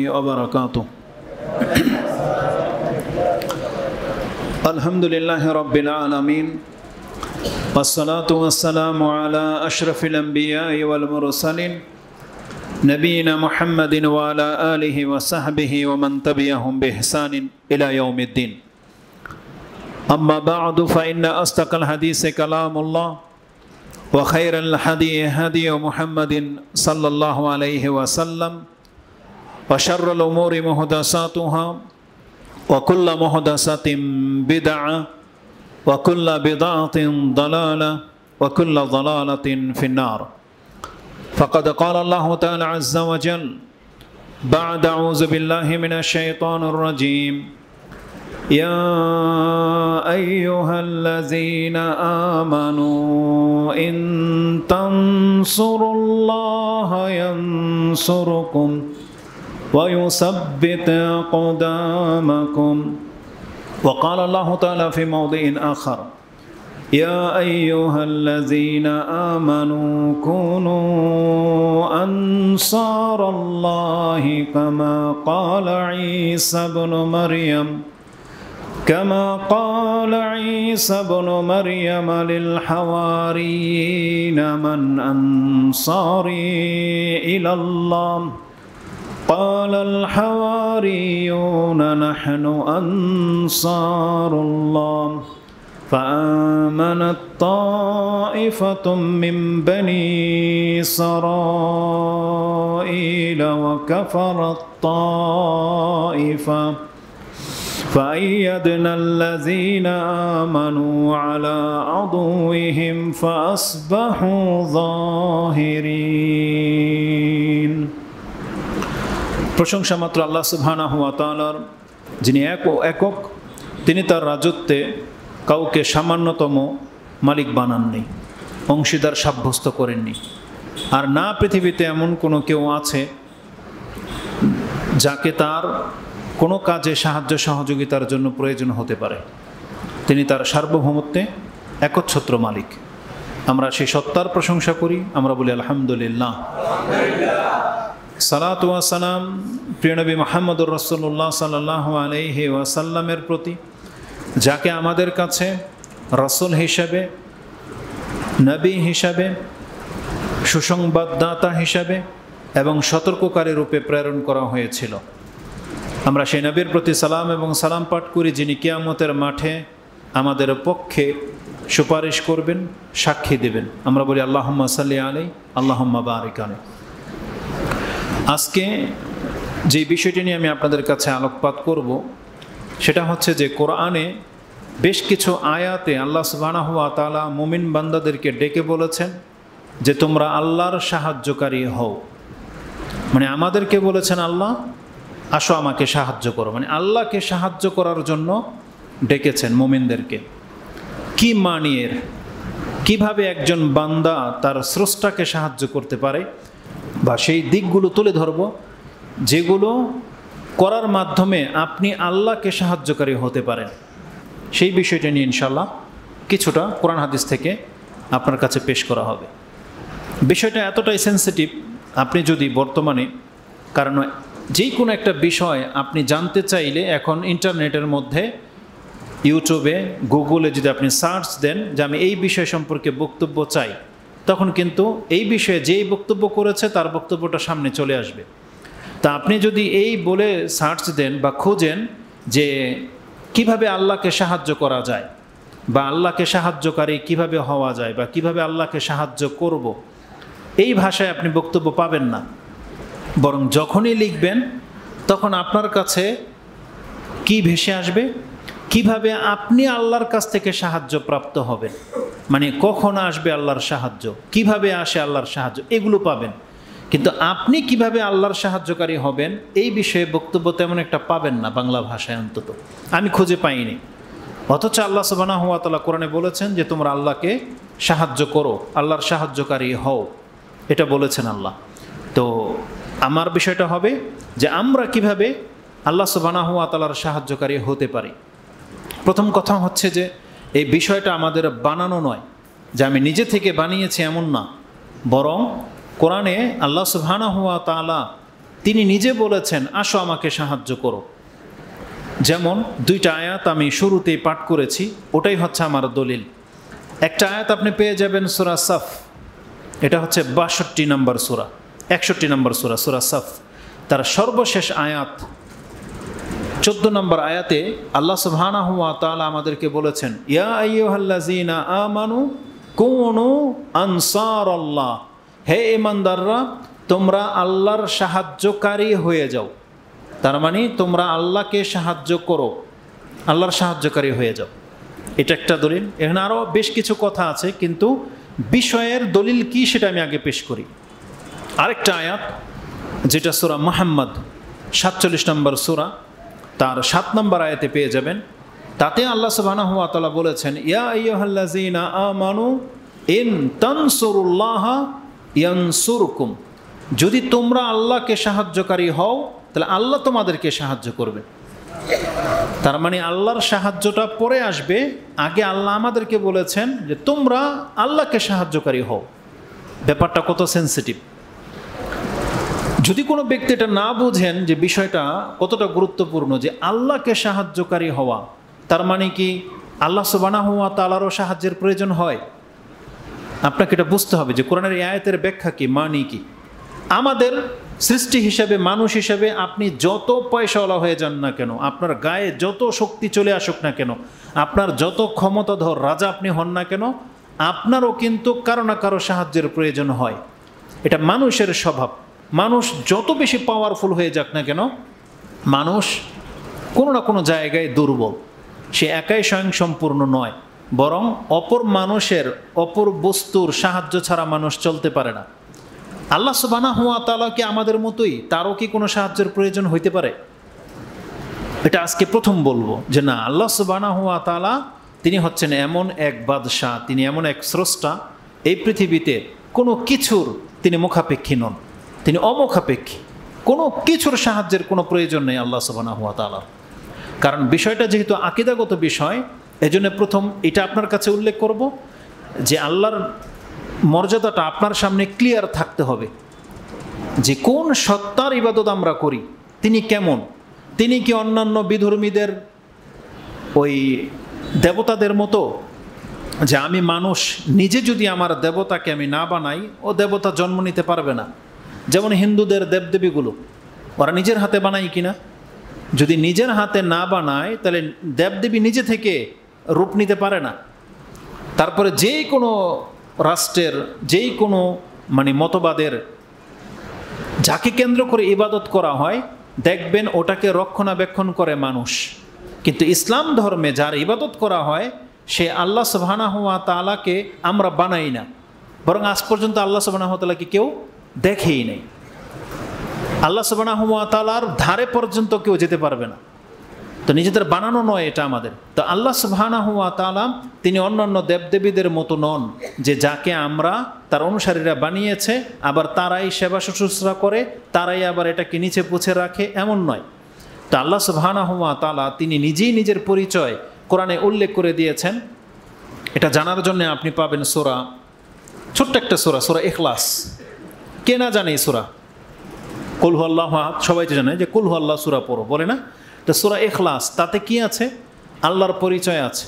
وبرکاتہ الحمد للہ رب والصلاة والسلام على العلم وشرف المبیا نبین محمد وعلى ومن وصحب و منطبی الََََََََََََ الدين فإن اسكق الحديس كلام اللہ وخير الحدى حديٰ محمد محمدن صى اللہ عليہ وسلم وشر الأمور محدثاتها وكل محدثة بدعة وكل بدعة ضلالة وكل ضلالة في النار فقد قال الله تعالى عز وجل بعد أعوذ بالله من الشيطان الرجيم يا أيها الذين آمنوا إن تنصروا الله ينصركم ويثبت أقدامكم وقال الله تعالى في موضع آخر يا أيها الذين آمنوا كونوا أنصار الله كما قال عيسى بن مريم كما قال عيسى بن مريم للحواريين من أنصاري إلى الله ؟ قال الحواريون نحن أنصار الله فآمنت طائفة من بني إسرائيل وكفرت طائفة فأيدنا الذين آمنوا على عضوهم فأصبحوا ظاهرين প্রশংসা মাত্র আল্লাহ তালার যিনি এক ও একক তিনি তার রাজত্বে কাউকে সামান্যতম মালিক বানাননি অংশীদার সাব্যস্ত করেননি আর না পৃথিবীতে এমন কোনো কেউ আছে যাকে তার কোনো কাজে সাহায্য সহযোগিতার জন্য প্রয়োজন হতে পারে তিনি তার সার্বভৌমত্বে একচ্ছত্র মালিক আমরা সেই সত্তার প্রশংসা করি আমরা বলি আলহামদুলিল্লাহ সালাত ওয়াসালাম প্রিয়নবী মাহমুদুর রসল্লাহ সাল্লাহ আলহি ওয়াসাল্লামের প্রতি যাকে আমাদের কাছে রসুল হিসাবে নবী হিসাবে সুসংবাদদাতা হিসাবে এবং সতর্ককারী রূপে প্রেরণ করা হয়েছিল আমরা সেই নবীর প্রতি সালাম এবং সালাম পাঠ করি যিনি কিয়ামতের মাঠে আমাদের পক্ষে সুপারিশ করবেন সাক্ষী দেবেন আমরা বলি আল্লাহম্মা সাল্লি আলী আল্লাহম্মা বারিক আলী আজকে যে বিষয়টি নিয়ে আমি আপনাদের কাছে আলোকপাত করব সেটা হচ্ছে যে কোরআনে বেশ কিছু আয়াতে আল্লাহ সুবাহ তালা মুমিন বান্দাদেরকে ডেকে বলেছেন যে তোমরা আল্লাহর সাহায্যকারী হও মানে আমাদেরকে বলেছেন আল্লাহ আসো আমাকে সাহায্য করো মানে আল্লাহকে সাহায্য করার জন্য ডেকেছেন মুমিনদেরকে কি মানিয়ের কিভাবে একজন বান্দা তার স্রষ্টাকে সাহায্য করতে পারে বা সেই দিকগুলো তুলে ধরব যেগুলো করার মাধ্যমে আপনি আল্লাহকে সাহায্যকারী হতে পারেন সেই বিষয়টা নিয়ে ইনশাল্লাহ কিছুটা কোরআন হাদিস থেকে আপনার কাছে পেশ করা হবে বিষয়টা এতটাই সেন্সিটিভ আপনি যদি বর্তমানে কারণ যে কোনো একটা বিষয় আপনি জানতে চাইলে এখন ইন্টারনেটের মধ্যে ইউটিউবে গুগলে যদি আপনি সার্চ দেন যে আমি এই বিষয় সম্পর্কে বক্তব্য চাই তখন কিন্তু এই বিষয়ে যেই বক্তব্য করেছে তার বক্তব্যটা সামনে চলে আসবে তা আপনি যদি এই বলে সার্চ দেন বা খোঁজেন যে কিভাবে আল্লাহকে সাহায্য করা যায় বা আল্লাহকে সাহায্যকারী কিভাবে হওয়া যায় বা কিভাবে আল্লাহকে সাহায্য করব। এই ভাষায় আপনি বক্তব্য পাবেন না বরং যখনই লিখবেন তখন আপনার কাছে কি ভেসে আসবে কিভাবে আপনি আল্লাহর কাছ থেকে সাহায্য প্রাপ্ত হবেন মানে কখন আসবে আল্লাহর সাহায্য কিভাবে আসে আল্লাহর সাহায্য এগুলো পাবেন কিন্তু আপনি কিভাবে আল্লাহর সাহায্যকারী হবেন এই বিষয়ে বক্তব্য তেমন একটা পাবেন না বাংলা ভাষায় অন্তত আমি খুঁজে পাইনি অথচ আল্লাহ সবানা হুয়া কোরআনে বলেছেন যে তোমরা আল্লাহকে সাহায্য করো আল্লাহর সাহায্যকারী হও এটা বলেছেন আল্লাহ তো আমার বিষয়টা হবে যে আমরা কিভাবে আল্লাহ সুবানা হুয়া সাহায্যকারী হতে পারি প্রথম কথা হচ্ছে যে এই বিষয়টা আমাদের বানানো নয় যে আমি নিজে থেকে বানিয়েছি এমন না বরং কোরআনে আল্লাহ সুহানা হুয়া তালা তিনি নিজে বলেছেন আসো আমাকে সাহায্য করো যেমন দুইটা আয়াত আমি শুরুতেই পাঠ করেছি ওটাই হচ্ছে আমার দলিল একটা আয়াত আপনি পেয়ে যাবেন সুরা সাফ এটা হচ্ছে বাষট্টি নম্বর সুরা একষট্টি নম্বর সুরা সুরা সাফ তার সর্বশেষ আয়াত চোদ্দ নম্বর আয়াতে আল্লাহ সুবহানাহু ওয়া তাআলা আমাদেরকে বলেছেন ইয়া আইয়ুহাল্লাযিনা আমানু কুনু আনসারাল্লাহ হে ইমানদাররা তোমরা আল্লাহর সাহায্যকারী হয়ে যাও তার মানে তোমরা আল্লাহকে সাহায্য করো আল্লাহর সাহায্যকারী হয়ে যাও এটা একটা দলিল এখানে আরও বেশ কিছু কথা আছে কিন্তু বিষয়ের দলিল কি সেটা আমি আগে পেশ করি আরেকটা আয়াত যেটা সুরা মোহাম্মদ সাতচল্লিশ নম্বর সুরা তার সাত নম্বর আয়াতে পেয়ে যাবেন তাতে আল্লাহ সুবাহ তালা বলেছেন ইয়া আমানু তনসুরুল্লাহ ইয়ানসুরকুম যদি তোমরা আল্লাহকে সাহায্যকারী হও তাহলে আল্লাহ তোমাদেরকে সাহায্য করবে তার মানে আল্লাহর সাহায্যটা পরে আসবে আগে আল্লাহ আমাদেরকে বলেছেন যে তোমরা আল্লাহকে সাহায্যকারী হও ব্যাপারটা কত সেন্সিটিভ যদি কোনো ব্যক্তি এটা না বোঝেন যে বিষয়টা কতটা গুরুত্বপূর্ণ যে আল্লাহকে সাহায্যকারী হওয়া তার মানে কি আল্লাহ সোবানা হওয়া তালারও সাহায্যের প্রয়োজন হয় আপনাকে এটা বুঝতে হবে যে কোরআনের আয়াতের ব্যাখ্যা কি মানি কি আমাদের সৃষ্টি হিসাবে মানুষ হিসাবে আপনি যত পয়সাওয়ালা হয়ে যান না কেন আপনার গায়ে যত শক্তি চলে আসুক না কেন আপনার যত ক্ষমতাধর রাজা আপনি হন না কেন আপনারও কিন্তু কারো না কারো সাহায্যের প্রয়োজন হয় এটা মানুষের স্বভাব মানুষ যত বেশি পাওয়ারফুল হয়ে যাক না কেন মানুষ কোনো না কোনো জায়গায় দুর্বল সে একাই স্বয়ংসম্পূর্ণ নয় বরং অপর মানুষের অপর বস্তুর সাহায্য ছাড়া মানুষ চলতে পারে না আল্লাহ সুবানা হুয়া তালা কি আমাদের মতোই তারও কি কোনো সাহায্যের প্রয়োজন হইতে পারে এটা আজকে প্রথম বলবো যে না আল্লাহ সুবানা হুয়া তালা তিনি হচ্ছেন এমন এক বাদশাহ তিনি এমন এক স্রষ্টা এই পৃথিবীতে কোনো কিছুর তিনি মুখাপেক্ষী নন তিনি অমুখাপেক্ষী কোনো কিছুর সাহায্যের কোনো প্রয়োজন নেই আল্লাহ সবানা হুয়া তালার কারণ বিষয়টা যেহেতু আকিদাগত বিষয় এজন্য প্রথম এটা আপনার কাছে উল্লেখ করব যে আল্লাহর মর্যাদাটা আপনার সামনে ক্লিয়ার থাকতে হবে যে কোন সত্তার ইবাদত আমরা করি তিনি কেমন তিনি কি অন্যান্য বিধর্মীদের ওই দেবতাদের মতো যে আমি মানুষ নিজে যদি আমার দেবতাকে আমি না বানাই ও দেবতা জন্ম নিতে পারবে না যেমন হিন্দুদের দেবদেবীগুলো ওরা নিজের হাতে বানায় কিনা যদি নিজের হাতে না বানায় তাহলে দেবদেবী নিজে থেকে রূপ নিতে পারে না তারপরে যে কোনো রাষ্ট্রের যেই কোনো মানে মতবাদের যাকে কেন্দ্র করে ইবাদত করা হয় দেখবেন ওটাকে রক্ষণাবেক্ষণ করে মানুষ কিন্তু ইসলাম ধর্মে যার ইবাদত করা হয় সে আল্লাহ সুবাহানা হাতালাকে আমরা বানাই না বরং আজ পর্যন্ত আল্লাহ সুবাহানা তালাকে কেউ দেখেই নেই আল্লাহ তালার ধারে পর্যন্ত কেউ যেতে পারবে না তো নিজেদের বানানো নয় এটা আমাদের তো আল্লাহ সুবাহানাহাতালাম তিনি অন্য অন্য দেবদেবীদের মতো নন যে যাকে আমরা তার অনুসারীরা বানিয়েছে আবার তারাই সেবা শুশ্রূষা করে তারাই আবার এটাকে নিচে পুছে রাখে এমন নয় তো আল্লাহ তালা তিনি নিজেই নিজের পরিচয় কোরআনে উল্লেখ করে দিয়েছেন এটা জানার জন্য আপনি পাবেন সোরা ছোট্ট একটা সোরা সোরা এখলাস কে না জানে সুরা কুলহু আল্লাহ সবাই তো জানে যে কুলহু আল্লাহ সুরা পড়ো বলে না তো সুরা এখলাস তাতে কি আছে আল্লাহর পরিচয় আছে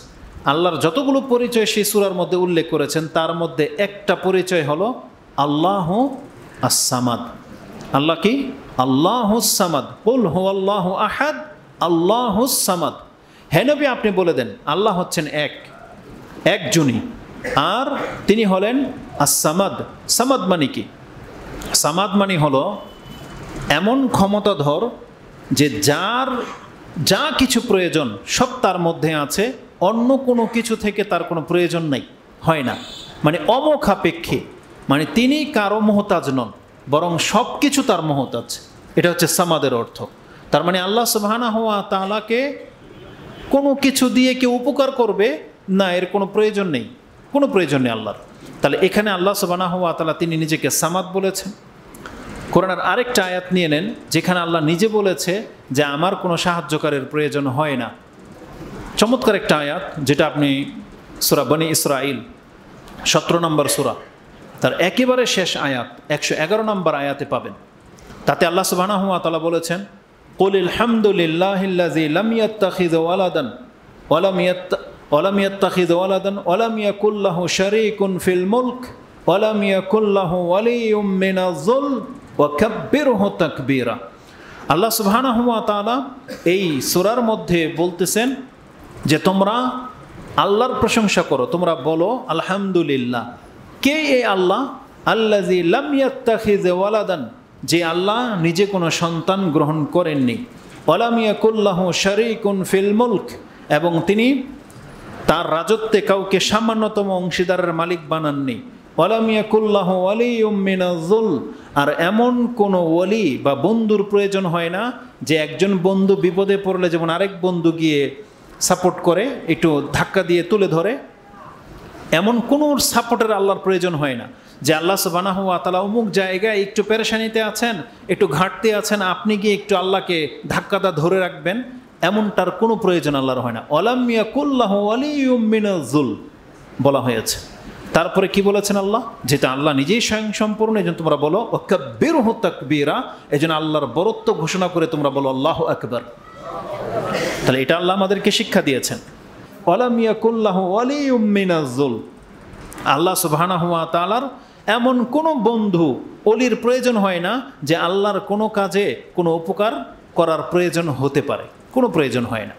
আল্লাহর যতগুলো পরিচয় সেই সুরার মধ্যে উল্লেখ করেছেন তার মধ্যে একটা পরিচয় হলো আল্লাহ আসামাদ আল্লাহ কি আল্লাহ সামাদ কুল হু আল্লাহ আহাদ আল্লাহ সামাদ হেনবি আপনি বলে দেন আল্লাহ হচ্ছেন এক একজনই আর তিনি হলেন আসামাদ সামাদ মানে কি সামাদ মানে হলো এমন ক্ষমতাধর যে যার যা কিছু প্রয়োজন সব তার মধ্যে আছে অন্য কোনো কিছু থেকে তার কোনো প্রয়োজন নেই হয় না মানে অবখাপেক্ষে মানে তিনি কারো মহতাজ নন বরং সব কিছু তার মহতাজ এটা হচ্ছে সামাদের অর্থ তার মানে আল্লাহ সুবাহানা হওয়া তালাকে কোনো কিছু দিয়ে কেউ উপকার করবে না এর কোনো প্রয়োজন নেই কোনো প্রয়োজন নেই আল্লাহর তাহলে এখানে আল্লাহ সুবানা হওয়া তালা তিনি নিজেকে সামাদ বলেছেন কোরআনার আরেকটা আয়াত নিয়ে নেন যেখানে আল্লাহ নিজে বলেছে যে আমার কোনো সাহায্যকারের প্রয়োজন হয় না চমৎকার একটা আয়াত যেটা আপনি সুরা বনি ইসরাইল সতেরো নম্বর সুরা তার একেবারে শেষ আয়াত একশো এগারো নম্বর আয়াতে পাবেন তাতে আল্লাহ সুবাহ তালা বলেছেন কলিল হামদুলিল্লাহ ওলাম ইয়াত্তাখিদ ওয়ালাদান ওলাম ইয়াকুল্লাহ শারিকুন ফিল মুলক ওলাম ইয়াকুল্লাহ ওয়ালিউম মিনাজুল ওয়া কাব্বিরহু তাকবীরা আল্লাহ সুবহানাহু ওয়া তাআলা এই সূরার মধ্যে বলতেছেন যে তোমরা আল্লাহর প্রশংসা করো তোমরা বলো আলহামদুলিল্লাহ কে এ আল্লাহ আল্লাজি লাম ইয়াত্তাখিজ ওয়ালাদান যে আল্লাহ নিজে কোনো সন্তান গ্রহণ করেননি ওলামিয়াকুল্লাহ শারিকুন ফিল মুলক এবং তিনি তার রাজত্বে কাউকে সামান্যতম অংশীদারের মালিক বানাননি ওয়ালামিয়াকুল্লাহ ওয়ালিউমিনাজুল আর এমন কোনো ওয়ালি বা বন্ধুর প্রয়োজন হয় না যে একজন বন্ধু বিপদে পড়লে যেমন আরেক বন্ধু গিয়ে সাপোর্ট করে একটু ধাক্কা দিয়ে তুলে ধরে এমন কোনো সাপোর্টের আল্লাহর প্রয়োজন হয় না যে আল্লাহ সুবানাহ আতালা অমুক জায়গায় একটু পেরেশানিতে আছেন একটু ঘাটতে আছেন আপনি গিয়ে একটু আল্লাহকে ধাক্কাটা ধরে রাখবেন এমনটার কোনো প্রয়োজন আল্লাহর হয় না অলামিয়া কুল্লাহ আলিউমিনাজুল বলা হয়েছে তারপরে কি বলেছেন আল্লাহ যেটা আল্লাহ নিজেই স্বয়ং সম্পূর্ণ এই তোমরা বলো অকাব্যের হত্যাকবীরা এই জন্য আল্লাহর বরত্ব ঘোষণা করে তোমরা বলো আল্লাহ আকবর তাহলে এটা আল্লাহ আমাদেরকে শিক্ষা দিয়েছেন কুল্লাহ আলিউমিনাজুল আল্লাহ সুবাহানাহুয়া তালার এমন কোনো বন্ধু অলির প্রয়োজন হয় না যে আল্লাহর কোনো কাজে কোনো উপকার করার প্রয়োজন হতে পারে কোনো প্রয়োজন হয় না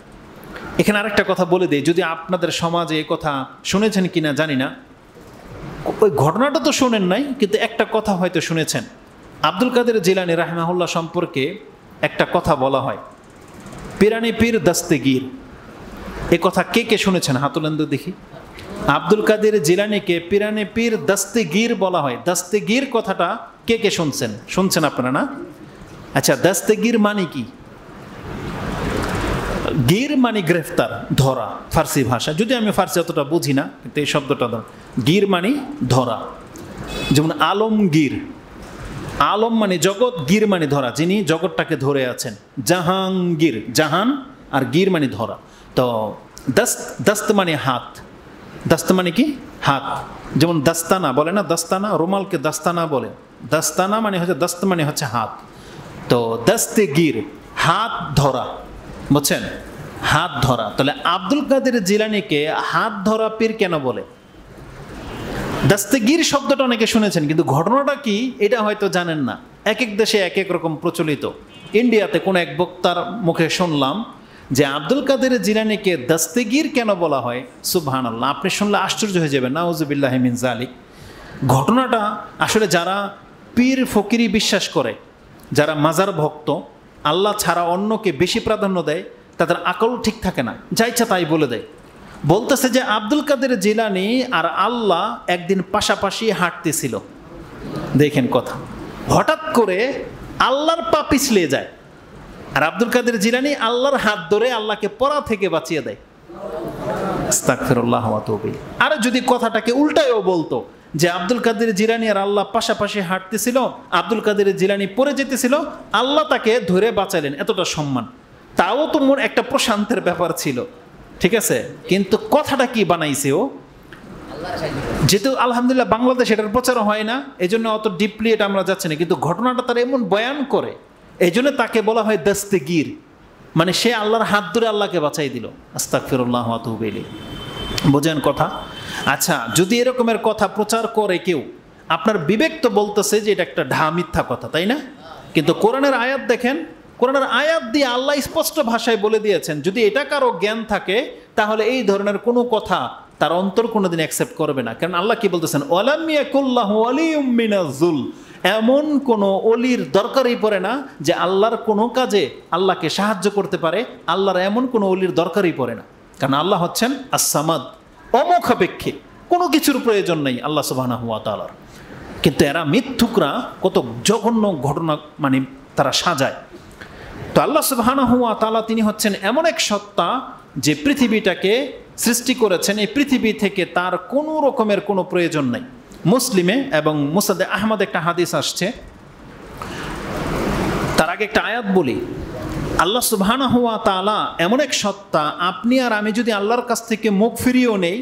এখানে আরেকটা কথা বলে দিই যদি আপনাদের সমাজে এ কথা শুনেছেন কি না জানি না ওই ঘটনাটা তো শোনেন নাই কিন্তু একটা কথা হয়তো শুনেছেন আব্দুল কাদের জিলানি রাহমাহুল্লাহ সম্পর্কে একটা কথা বলা হয় পিরানি পীর দাস্তেগির এ কথা কে কে শুনেছেন হাতুলেন্দ দেখি আব্দুল কাদের জিলানিকে পিরানি পীর গির বলা হয় দাস্তেগির কথাটা কে কে শুনছেন শুনছেন আপনারা না আচ্ছা দাস্তেগির মানে কি গির মানে গ্রেফতার ধরা ফার্সি ভাষা যদি আমি ফার্সি অতটা বুঝি না কিন্তু এই শব্দটা ধর গির মানে ধরা যেমন আলমগীর আলম মানে জগৎ গির মানে ধরা যিনি জগৎটাকে ধরে আছেন জাহাঙ্গীর জাহান আর গির মানে ধরা তো দস্ত দস্ত মানে হাত দস্ত মানে কি হাত যেমন দস্তানা বলে না দস্তানা রুমালকে দস্তানা বলে দস্তানা মানে হচ্ছে দস্ত মানে হচ্ছে হাত তো দস্তে গির হাত ধরা বুঝছেন হাত ধরা তাহলে আব্দুল কাদের জিলানিকে হাত ধরা পীর কেন বলে দাস্তেগির শব্দটা অনেকে শুনেছেন কিন্তু ঘটনাটা কি এটা হয়তো জানেন না এক এক দেশে এক এক রকম প্রচলিত ইন্ডিয়াতে কোনো এক বক্তার মুখে শুনলাম যে আব্দুল কাদের জিলানিকে দাস্তেগির কেন বলা হয় সুবহান আল্লাহ আপনি শুনলে আশ্চর্য হয়ে যাবেন নাউজুবিল্লাহ মিন জালিক ঘটনাটা আসলে যারা পীর ফকিরি বিশ্বাস করে যারা মাজার ভক্ত আল্লাহ ছাড়া অন্যকে বেশি প্রাধান্য দেয় তাদের আকল ঠিক থাকে না যা ইচ্ছা তাই বলে দেয় বলতেছে যে আব্দুল কাদের জিলানি আর আল্লাহ একদিন পাশাপাশি হাঁটতেছিল দেখেন কথা হঠাৎ করে আল্লাহর পা পিছলে যায় আর আব্দুল কাদের জিলানি আল্লাহর হাত ধরে আল্লাহকে পরা থেকে বাঁচিয়ে দেয় আর যদি কথাটাকে উল্টায়ও বলতো যে আব্দুল কাদের জিরানি আর আল্লাহ পাশাপাশি হাঁটতেছিল আব্দুল কাদের জিলানি পরে যেতেছিল আল্লাহ তাকে ধরে বাঁচালেন এতটা সম্মান তাও তো মন একটা প্রশান্তের ব্যাপার ছিল ঠিক আছে কিন্তু কথাটা কি বানাইছে ও যেহেতু আলহামদুলিল্লাহ বাংলাদেশ এটার প্রচার হয় না এই জন্য অত ডিপলি এটা আমরা যাচ্ছি না কিন্তু ঘটনাটা তারা এমন বয়ান করে এই জন্য তাকে বলা হয় গির মানে সে আল্লাহর হাত ধরে আল্লাহকে বাঁচাই দিল আস্তাক ফিরুল্লাহ আতহুবেলি বোঝেন কথা আচ্ছা যদি এরকমের কথা প্রচার করে কেউ আপনার বিবেক তো বলতেছে যে এটা একটা ঢা মিথ্যা কথা তাই না কিন্তু কোরআনের আয়াত দেখেন কোরআনের আয়াত দিয়ে আল্লাহ স্পষ্ট ভাষায় বলে দিয়েছেন যদি এটা কারো জ্ঞান থাকে তাহলে এই ধরনের কোনো কথা তার অন্তর কোনোদিন অ্যাকসেপ্ট করবে না কারণ আল্লাহ কি বলতেছেন ওয়ালামিয়াকুল্লাহুল এমন কোনো অলির দরকারই পড়ে না যে আল্লাহর কোনো কাজে আল্লাহকে সাহায্য করতে পারে আল্লাহর এমন কোনো অলির দরকারই পড়ে না কারণ আল্লাহ হচ্ছেন আসামাদ অমুখাপেক্ষে কোনো কিছুর প্রয়োজন নেই আল্লাহ সুবাহ হুয়া তালার কিন্তু এরা মিথ্যুকরা কত জঘন্য ঘটনা মানে তারা সাজায় তো আল্লাহ সুবাহ হুয়া তিনি হচ্ছেন এমন এক সত্তা যে পৃথিবীটাকে সৃষ্টি করেছেন এই পৃথিবী থেকে তার কোনো রকমের কোনো প্রয়োজন নেই মুসলিমে এবং মুসাদে আহমদ একটা হাদিস আসছে তার আগে একটা আয়াত বলি আল্লাহ সুবহান হওয়া তালা এমন এক সত্তা আপনি আর আমি যদি আল্লাহর কাছ থেকে মুখ ফিরিয়েও নেই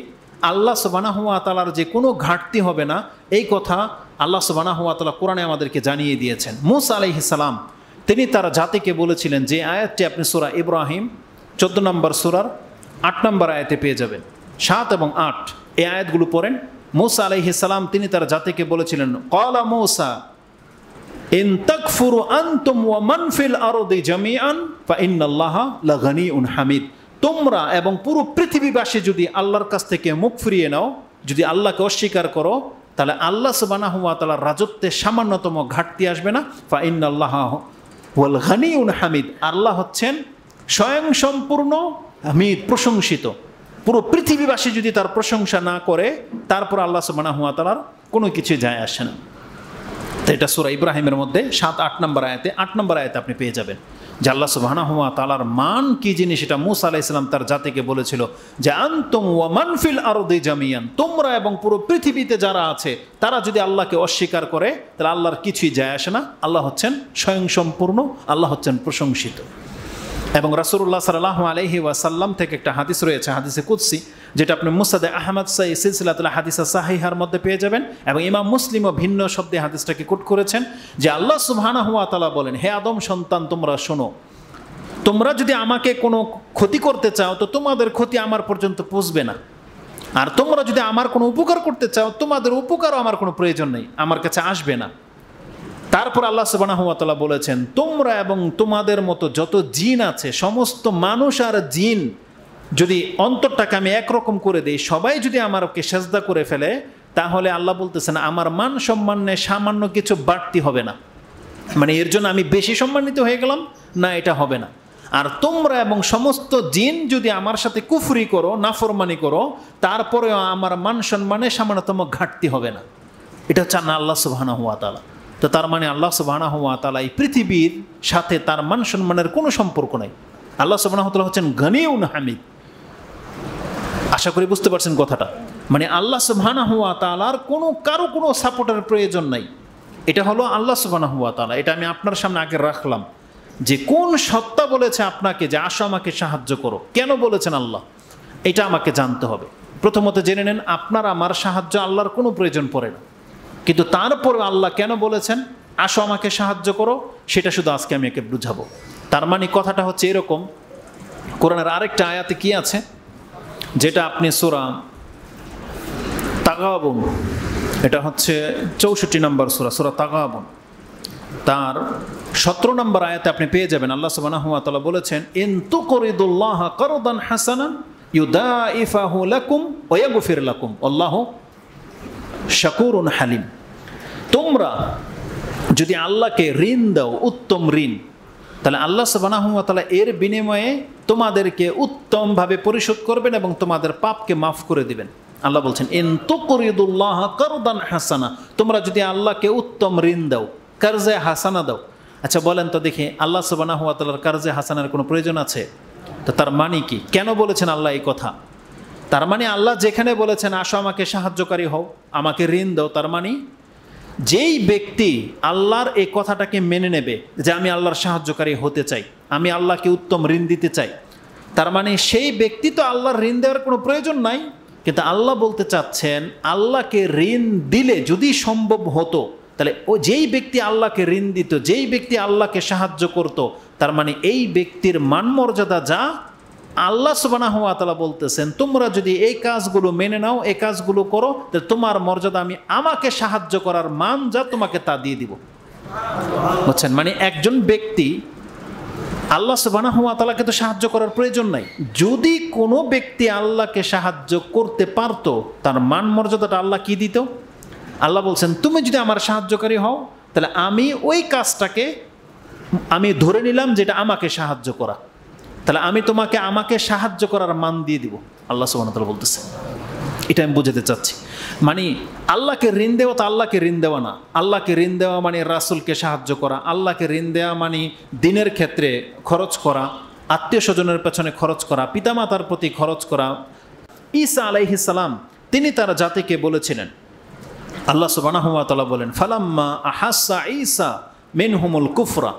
আল্লাহ সুবানা হুয়া তালার যে কোনো ঘাটতি হবে না এই কথা আল্লাহ সুবানা হুয়া তালা কোরআনে আমাদেরকে জানিয়ে দিয়েছেন মুস আলাইহ সালাম তিনি তার জাতিকে বলেছিলেন যে আয়াতটি আপনি সুরা ইব্রাহিম চোদ্দ নম্বর সুরার আট নম্বর আয়াতে পেয়ে যাবেন সাত এবং আট এই আয়াতগুলো পড়েন মুসা আলাইহ সালাম তিনি তার জাতিকে বলেছিলেন কলা মৌসা ইন তাকফুরু আনতুম ওয়া মান ফিল আরদি জামিআন ফা ইন্নাল্লাহা লাগানিউন হামিদ তোমরা এবং পুরো পৃথিবীবাসী যদি আল্লাহর কাছ থেকে মুখ ফিরিয়ে নাও যদি আল্লাহকে অস্বীকার করো তাহলে আল্লাহ সুবানাহ তালার রাজত্বে সামান্যতম ঘাটতি আসবে না ফা ইন্নাল্লাহ ওয়াল গানিউন হামিদ আল্লাহ হচ্ছেন স্বয়ং সম্পূর্ণ হামিদ প্রশংসিত পুরো পৃথিবীবাসী যদি তার প্রশংসা না করে তারপর আল্লাহ সুবানাহ তালার কোনো কিছু যায় আসে না তো এটা সুরা ইব্রাহিমের মধ্যে সাত আট নম্বর আয়তে আট নম্বর আয়তে আপনি পেয়ে যাবেন যে আল্লাহ সুবাহানহমা তালার মান কি জিনিস এটা মুসা আলাহ ইসলাম তার জাতিকে বলেছিল যে আন্তম ওয়া মানফিল আরদে জামিয়ান তোমরা এবং পুরো পৃথিবীতে যারা আছে তারা যদি আল্লাহকে অস্বীকার করে তাহলে আল্লাহর কিছুই যায় আসে না আল্লাহ হচ্ছেন স্বয়ংসম্পূর্ণ আল্লাহ হচ্ছেন প্রশংসিত এবং রাসুল্লাহ সাল্লাহ আলহি ওয়াসাল্লাম থেকে একটা হাদিস রয়েছে হাদিসে কুদ্সি যেটা আপনি মুসাদে আহমদ সাই সিলসিলাতুল হাদিসা সাহিহার মধ্যে পেয়ে যাবেন এবং ইমাম মুসলিমও ভিন্ন শব্দে হাদিসটাকে কুট করেছেন যে আল্লাহ সুবহানা হুয়া তালা বলেন হে আদম সন্তান তোমরা শোনো তোমরা যদি আমাকে কোনো ক্ষতি করতে চাও তো তোমাদের ক্ষতি আমার পর্যন্ত পৌঁছবে না আর তোমরা যদি আমার কোনো উপকার করতে চাও তোমাদের উপকারও আমার কোনো প্রয়োজন নেই আমার কাছে আসবে না তারপর আল্লাহ হুয়াতলা বলেছেন তোমরা এবং তোমাদের মতো যত জিন আছে সমস্ত মানুষ আর জিন যদি অন্তরটাকে আমি একরকম করে দিই সবাই যদি আমারকে সেজদা করে ফেলে তাহলে আল্লাহ বলতেছেন আমার মান সম্মানে সামান্য কিছু বাড়তি হবে না মানে এর জন্য আমি বেশি সম্মানিত হয়ে গেলাম না এটা হবে না আর তোমরা এবং সমস্ত জিন যদি আমার সাথে কুফরি করো নাফরমানি করো তারপরেও আমার মান সম্মানে সামান্যতম ঘাটতি হবে না এটা হচ্ছে না আল্লাহ সুবাহানা হুয়া তালা তো তার মানে আল্লাহ সুবাহানা হুয়া তালা এই পৃথিবীর সাথে তার মান সম্মানের কোনো সম্পর্ক নাই আল্লাহ সুবাহ হচ্ছেন গনিউন হামিদ আশা করি বুঝতে পারছেন কথাটা মানে আল্লাহ সুবহানা হুয়া তালার কোনো কারো কোনো সাপোর্টের প্রয়োজন নাই এটা হলো আল্লাহ সুবহানা হুয়া তালা এটা আমি আপনার সামনে আগে রাখলাম যে কোন সত্তা বলেছে আপনাকে যে আসো আমাকে সাহায্য করো কেন বলেছেন আল্লাহ এটা আমাকে জানতে হবে প্রথমত জেনে নেন আপনার আমার সাহায্য আল্লাহর কোনো প্রয়োজন পড়ে না কিন্তু তারপর আল্লাহ কেন বলেছেন আসো আমাকে সাহায্য করো সেটা শুধু আজকে আমি একে বুঝাবো তার মানে কথাটা হচ্ছে এরকম কোরআনের আরেকটা আয়াতে কি আছে যেটা আপনি সুরা তাগাবন এটা হচ্ছে চৌষট্টি নম্বর সুরা সুরা তাগাবন তার সতেরো নম্বর আয়াতে আপনি পেয়ে যাবেন আল্লাহ সুবাহতালা বলেছেন এন তু করিদুল্লাহ করদান হাসানা ইউদা ইফাহু লাকুম ওয়াগুফির লাকুম আল্লাহ শাকুরুন হালিম তোমরা যদি আল্লাহকে ঋণ দাও উত্তম ঋণ তাহলে আল্লাহ সুবানাহতালা এর বিনিময়ে তোমাদেরকে উত্তমভাবে পরিশোধ করবেন এবং তোমাদের পাপকে মাফ করে দিবেন আল্লাহ বলছেন এন তো করিদুল্লাহ করদান হাসানা তোমরা যদি আল্লাহকে উত্তম ঋণ দাও কার্জে হাসানা দাও আচ্ছা বলেন তো দেখি আল্লাহ সুবানাহতালার কার্জে হাসানার কোনো প্রয়োজন আছে তো তার মানে কি কেন বলেছেন আল্লাহ এই কথা তার মানে আল্লাহ যেখানে বলেছেন আসো আমাকে সাহায্যকারী হও আমাকে ঋণ দাও তার মানে যেই ব্যক্তি আল্লাহর এই কথাটাকে মেনে নেবে যে আমি আল্লাহর সাহায্যকারী হতে চাই আমি আল্লাহকে উত্তম ঋণ দিতে চাই তার মানে সেই ব্যক্তি তো আল্লাহর ঋণ দেওয়ার কোনো প্রয়োজন নাই কিন্তু আল্লাহ বলতে চাচ্ছেন আল্লাহকে ঋণ দিলে যদি সম্ভব হতো তাহলে ও যেই ব্যক্তি আল্লাহকে ঋণ দিত যেই ব্যক্তি আল্লাহকে সাহায্য করত তার মানে এই ব্যক্তির মানমর্যাদা যা আল্লাহ সুবাহ বলতেছেন তোমরা যদি এই কাজগুলো মেনে নাও এই কাজগুলো করো তাহলে তোমার মর্যাদা আমি আমাকে সাহায্য করার মান যা তোমাকে তা দিয়ে দিব বুঝছেন মানে একজন ব্যক্তি আল্লাহ সুবাহ তো সাহায্য করার প্রয়োজন নাই যদি কোনো ব্যক্তি আল্লাহকে সাহায্য করতে পারত তার মান মর্যাদাটা আল্লাহ কি দিত আল্লাহ বলছেন তুমি যদি আমার সাহায্যকারী হও তাহলে আমি ওই কাজটাকে আমি ধরে নিলাম যেটা আমাকে সাহায্য করা তাহলে আমি তোমাকে আমাকে সাহায্য করার মান দিয়ে দিব আল্লাহ সুবাহতাল বলতেছে এটা আমি বুঝাতে চাচ্ছি মানে আল্লাহকে ঋণ দেওয়া তো আল্লাহকে ঋণ দেওয়া না আল্লাহকে ঋণ দেওয়া মানে রাসুলকে সাহায্য করা আল্লাহকে ঋণ দেওয়া মানে দিনের ক্ষেত্রে খরচ করা আত্মীয় স্বজনের পেছনে খরচ করা পিতামাতার প্রতি খরচ করা ঈসা সালাম তিনি তার জাতিকে বলেছিলেন আল্লাহ সুবাহ বলেন ফালাম্মা আহাসা মেন হুমুল কুফরা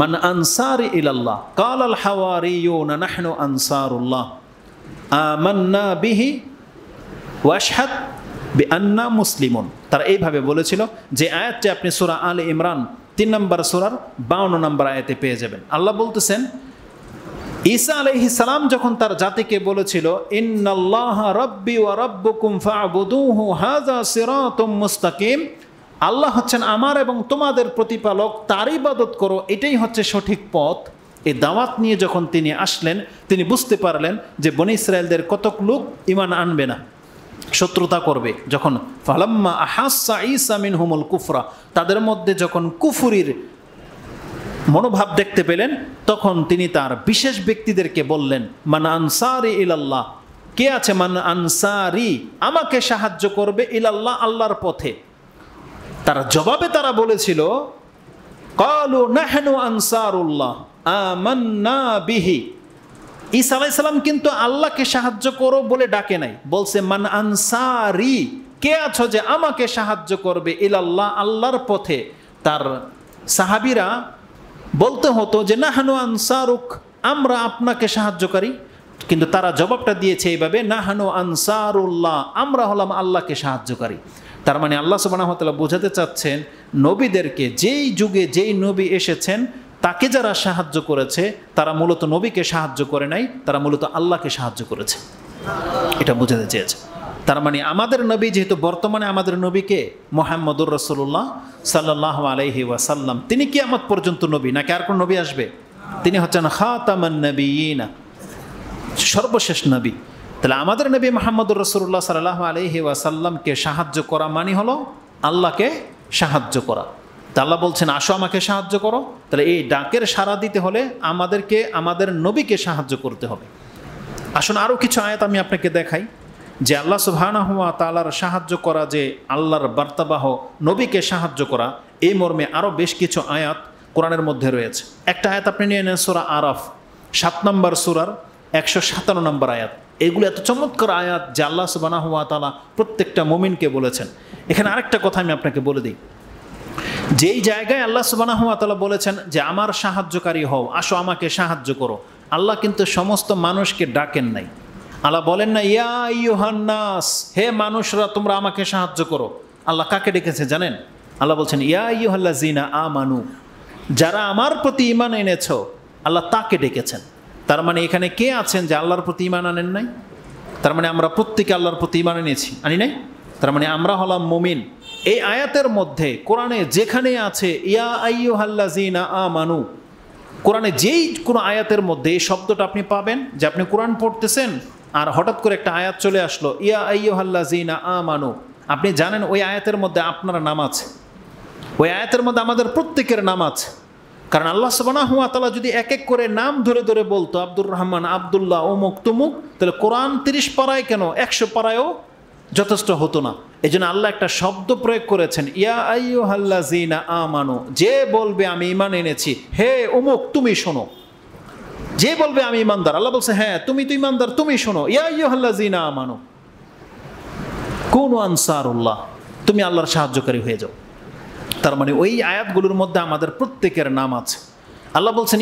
মান আনসার ইলাল্লাহ কাল আল হাওয়ারিয়ুন নাহনু আনসারুল্লাহ আমান্না বিহি ওয়াশহাদ বিআন্না মুসলিমুন তারা এইভাবে বলেছিল যে আয়াতটি আপনি সূরা আলে ইমরান তিন নম্বর সূরার বাউন্ন নম্বর আয়াতে পেয়ে যাবেন আল্লাহ বলতেছেন ঈসা আলহি সালাম যখন তার জাতিকে বলেছিল ইন্নাল্লাহ রব্বি ওয়া রব্বুকুম ফাবুদুহু হাযা সিরাতুম মুস্তাকিম আল্লাহ হচ্ছেন আমার এবং তোমাদের প্রতিপালক তার ইবাদত করো এটাই হচ্ছে সঠিক পথ এই দাওয়াত নিয়ে যখন তিনি আসলেন তিনি বুঝতে পারলেন যে বনি ইসরায়েলদের কতক লোক ইমান আনবে না শত্রুতা করবে যখন ফালাম্মা আহাসা ইসামিন হুমুল কুফরা তাদের মধ্যে যখন কুফুরির মনোভাব দেখতে পেলেন তখন তিনি তার বিশেষ ব্যক্তিদেরকে বললেন মান আনসারি ইলাল্লাহ কে আছে মান আনসারি আমাকে সাহায্য করবে ইলাল্লাহ আল্লাহর পথে তারা জবাবে তারা বলেছিল কলু নাহনু আনসারুল্লাহ আমান্না বিহি ঈসা আলাইসাল্লাম কিন্তু আল্লাহকে সাহায্য করো বলে ডাকে নাই বলছে মান আনসারি কে আছো যে আমাকে সাহায্য করবে ইলাল্লাহ আল্লাহর পথে তার সাহাবিরা বলতে হতো যে নাহানু আনসারুক আমরা আপনাকে সাহায্যকারী কিন্তু তারা জবাবটা দিয়েছে এইভাবে নাহানু আনসারুল্লাহ আমরা হলাম আল্লাহকে সাহায্যকারী তার মানে আল্লাহ সুবাহতলা বোঝাতে চাচ্ছেন নবীদেরকে যেই যুগে যেই নবী এসেছেন তাকে যারা সাহায্য করেছে তারা মূলত নবীকে সাহায্য করে নাই তারা মূলত আল্লাহকে সাহায্য করেছে এটা বোঝাতে চেয়েছে তার মানে আমাদের নবী যেহেতু বর্তমানে আমাদের নবীকে মোহাম্মদুর রসুল্লাহ সাল্লাহ আলহি ওয়াসাল্লাম তিনি কি আমার পর্যন্ত নবী নাকি আর কোন নবী আসবে তিনি হচ্ছেন খাতামান নবী সর্বশেষ নবী তাহলে আমাদের নবী মোহাম্মদুর রসুল্লাহ সাল্লাহ আলহি ওয়াসাল্লামকে সাহায্য করা মানে হলো আল্লাহকে সাহায্য করা তা আল্লাহ বলছেন আসো আমাকে সাহায্য করো তাহলে এই ডাকের সাড়া দিতে হলে আমাদেরকে আমাদের নবীকে সাহায্য করতে হবে আসুন আরও কিছু আয়াত আমি আপনাকে দেখাই যে আল্লাহ সুবাহানহুয়া তালার সাহায্য করা যে আল্লাহর বার্তাবাহ নবীকে সাহায্য করা এই মর্মে আরও বেশ কিছু আয়াত কোরআনের মধ্যে রয়েছে একটা আয়াত আপনি নিয়ে নেন সুরা আরফ সাত নম্বর সুরার একশো সাতান্ন নম্বর আয়াত এগুলো এত চমৎকার আয়াত যে আল্লাহ সুবানা হুয়া তালা প্রত্যেকটা মোমিনকে বলেছেন এখানে আরেকটা কথা আমি আপনাকে বলে দিই যেই জায়গায় আল্লাহ সুবানা হুয়া তালা বলেছেন যে আমার সাহায্যকারী হও আসো আমাকে সাহায্য করো আল্লাহ কিন্তু সমস্ত মানুষকে ডাকেন নাই আল্লাহ বলেন না ইয়া হান্নাস হে মানুষরা তোমরা আমাকে সাহায্য করো আল্লাহ কাকে ডেকেছে জানেন আল্লাহ বলছেন ইয়া ইউহাল্লা জিনা আ মানু যারা আমার প্রতি ইমান এনেছ আল্লাহ তাকে ডেকেছেন তার মানে এখানে কে আছেন যে আল্লাহর প্রতি ইমান আনেন নাই তার মানে আমরা প্রত্যেকে আল্লাহর প্রতি ইমান এনেছি আনি নাই তার মানে আমরা হলাম মমিন এই আয়াতের মধ্যে কোরআনে যেখানে আছে ইয়া আইয়ু হাল্লাজিনা আ মানু কোরআনে যেই কোনো আয়াতের মধ্যে এই শব্দটা আপনি পাবেন যে আপনি কোরআন পড়তেছেন আর হঠাৎ করে একটা আয়াত চলে আসলো ইয়া আইয়ু জিনা আ মানু আপনি জানেন ওই আয়াতের মধ্যে আপনার নাম আছে ওই আয়াতের মধ্যে আমাদের প্রত্যেকের নাম আছে কারণ আল্লাহ সবানা হুয়া তালা যদি এক এক করে নাম ধরে ধরে বলতো আব্দুর রহমান আবদুল্লাহ অমুক তুমুক তাহলে কোরআন তিরিশ পাড়ায় কেন একশো পাড়ায়ও যথেষ্ট হতো না এই জন্য আল্লাহ একটা শব্দ প্রয়োগ করেছেন ইয়া আইয়ু হাল্লা জিনা আমানো যে বলবে আমি ইমান এনেছি হে অমুক তুমি শোনো যে বলবে আমি ইমানদার আল্লাহ বলছে হ্যাঁ তুমি তো ইমানদার তুমি শোনো ইয়া আইয়ু হাল্লা জিনা আমানো কোন আনসার উল্লাহ তুমি আল্লাহর সাহায্যকারী হয়ে যাও তার মানে ওই আয়াতগুলোর মধ্যে আমাদের প্রত্যেকের নাম আছে আল্লাহ বলছেন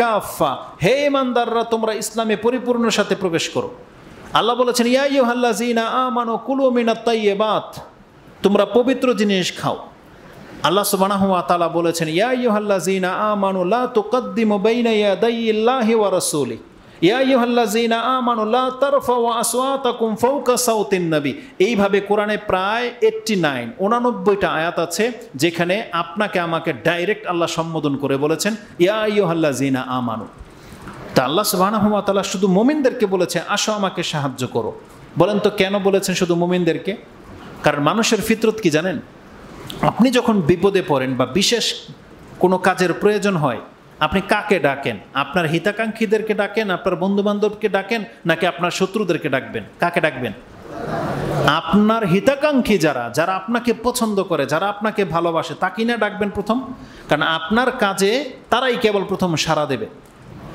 কাফা হে ইমানদাররা তোমরা ইসলামে পরিপূর্ণ সাথে প্রবেশ করো আল্লাহ বলেছেন ইয়াইহাল্লাজিনা আমানো কুলুমিনা তাইয়েবাত তোমরা পবিত্র জিনিস খাও আল্লাহ সুবানাহুয়া তালা বলেছেন ইয়াইহাল্লাজিনা আমানু লা তো কদ্দিম তুকদ্দিমু বাইনা ইয়াদাইল্লাহি ওয়া রাসূলিহি এইভাবে কোরআনে প্রায় এইটটি নাইন উনানব্বইটা আয়াত আছে যেখানে আপনাকে আমাকে ডাইরেক্ট আল্লাহ সম্বোধন করে বলেছেন ইয়া ইহল্লা জিনা আমানু তা আল্লাহ সুবাহতালা শুধু মোমিনদেরকে বলেছে আসো আমাকে সাহায্য করো বলেন তো কেন বলেছেন শুধু মোমিনদেরকে কারণ মানুষের ফিতরত কি জানেন আপনি যখন বিপদে পড়েন বা বিশেষ কোনো কাজের প্রয়োজন হয় আপনি কাকে ডাকেন আপনার হিতাকাঙ্ক্ষীদেরকে ডাকেন আপনার বন্ধুবান্ধবকে ডাকেন নাকি আপনার শত্রুদেরকে ডাকবেন কাকে ডাকবেন আপনার হিতাকাঙ্ক্ষী যারা যারা আপনাকে পছন্দ করে যারা আপনাকে ভালোবাসে তাকে না ডাকবেন প্রথম কারণ আপনার কাজে তারাই কেবল প্রথম সাড়া দেবে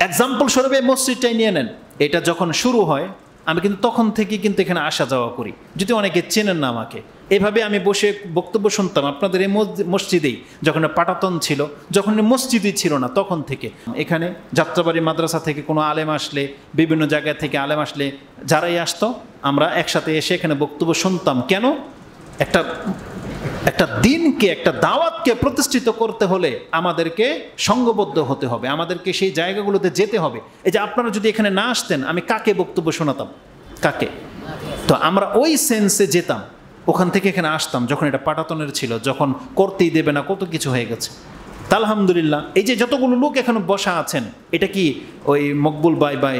এক্সাম্পল স্বরূপে মসজিদটাই নিয়ে নেন এটা যখন শুরু হয় আমি কিন্তু তখন থেকে কিন্তু এখানে আসা যাওয়া করি যদি অনেকে চেনেন না আমাকে এভাবে আমি বসে বক্তব্য শুনতাম আপনাদের এই মসজিদেই যখন পাটাতন ছিল যখন মসজিদই ছিল না তখন থেকে এখানে যাত্রাবাড়ি মাদ্রাসা থেকে কোনো আলেম আসলে বিভিন্ন জায়গা থেকে আলেম আসলে যারাই আসত আমরা একসাথে এসে এখানে বক্তব্য শুনতাম কেন একটা একটা দিনকে একটা দাওয়াতকে প্রতিষ্ঠিত করতে হলে আমাদেরকে সঙ্গবদ্ধ হতে হবে আমাদেরকে সেই জায়গাগুলোতে যেতে হবে এই যে আপনারা যদি এখানে না আসতেন আমি কাকে বক্তব্য শোনাতাম কাকে তো আমরা ওই সেন্সে যেতাম ওখান থেকে এখানে আসতাম যখন এটা পাটাতনের ছিল যখন করতেই দেবে না কত কিছু হয়ে গেছে আলহামদুলিল্লাহ এই যে যতগুলো লোক এখানে বসা আছেন এটা কি ওই মকবুল ভাই ভাই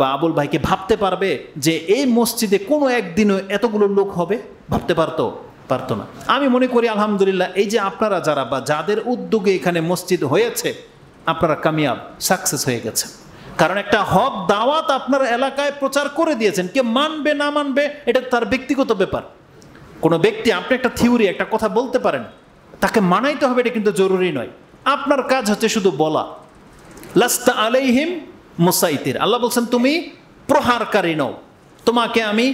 বা আবুল ভাইকে ভাবতে পারবে যে এই মসজিদে কোনো একদিনও এতগুলো লোক হবে ভাবতে পারতো পারতো না আমি মনে করি আলহামদুলিল্লাহ এই যে আপনারা যারা বা যাদের উদ্যোগে এখানে মসজিদ হয়েছে আপনারা কামিয়াব সাকসেস হয়ে গেছে কারণ একটা হক দাওয়াত আপনার এলাকায় প্রচার করে দিয়েছেন কে মানবে না মানবে এটা তার ব্যক্তিগত ব্যাপার কোনো ব্যক্তি আপনি একটা থিওরি একটা কথা বলতে পারেন তাকে মানাইতে হবে এটা কিন্তু জরুরি নয় আপনার কাজ হচ্ছে শুধু বলা লাস্তা আলাইহিম মুসাইতির আল্লাহ বলছেন তুমি প্রহারকারী নও তোমাকে আমি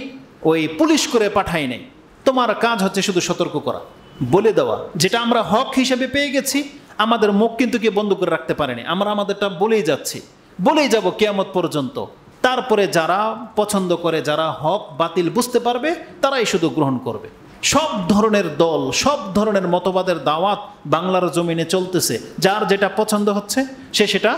ওই পুলিশ করে পাঠাই নাই তোমার কাজ হচ্ছে শুধু সতর্ক করা বলে দেওয়া যেটা আমরা হক হিসেবে পেয়ে গেছি আমাদের মুখ কিন্তু কেউ বন্ধ করে রাখতে পারেনি আমরা আমাদেরটা বলেই যাচ্ছি বলেই যাব কেয়ামত পর্যন্ত তারপরে যারা পছন্দ করে যারা হক বাতিল বুঝতে পারবে তারাই শুধু গ্রহণ করবে সব ধরনের দল সব ধরনের মতবাদের দাওয়াত বাংলার জমিনে চলতেছে যার যেটা পছন্দ হচ্ছে সে সেটা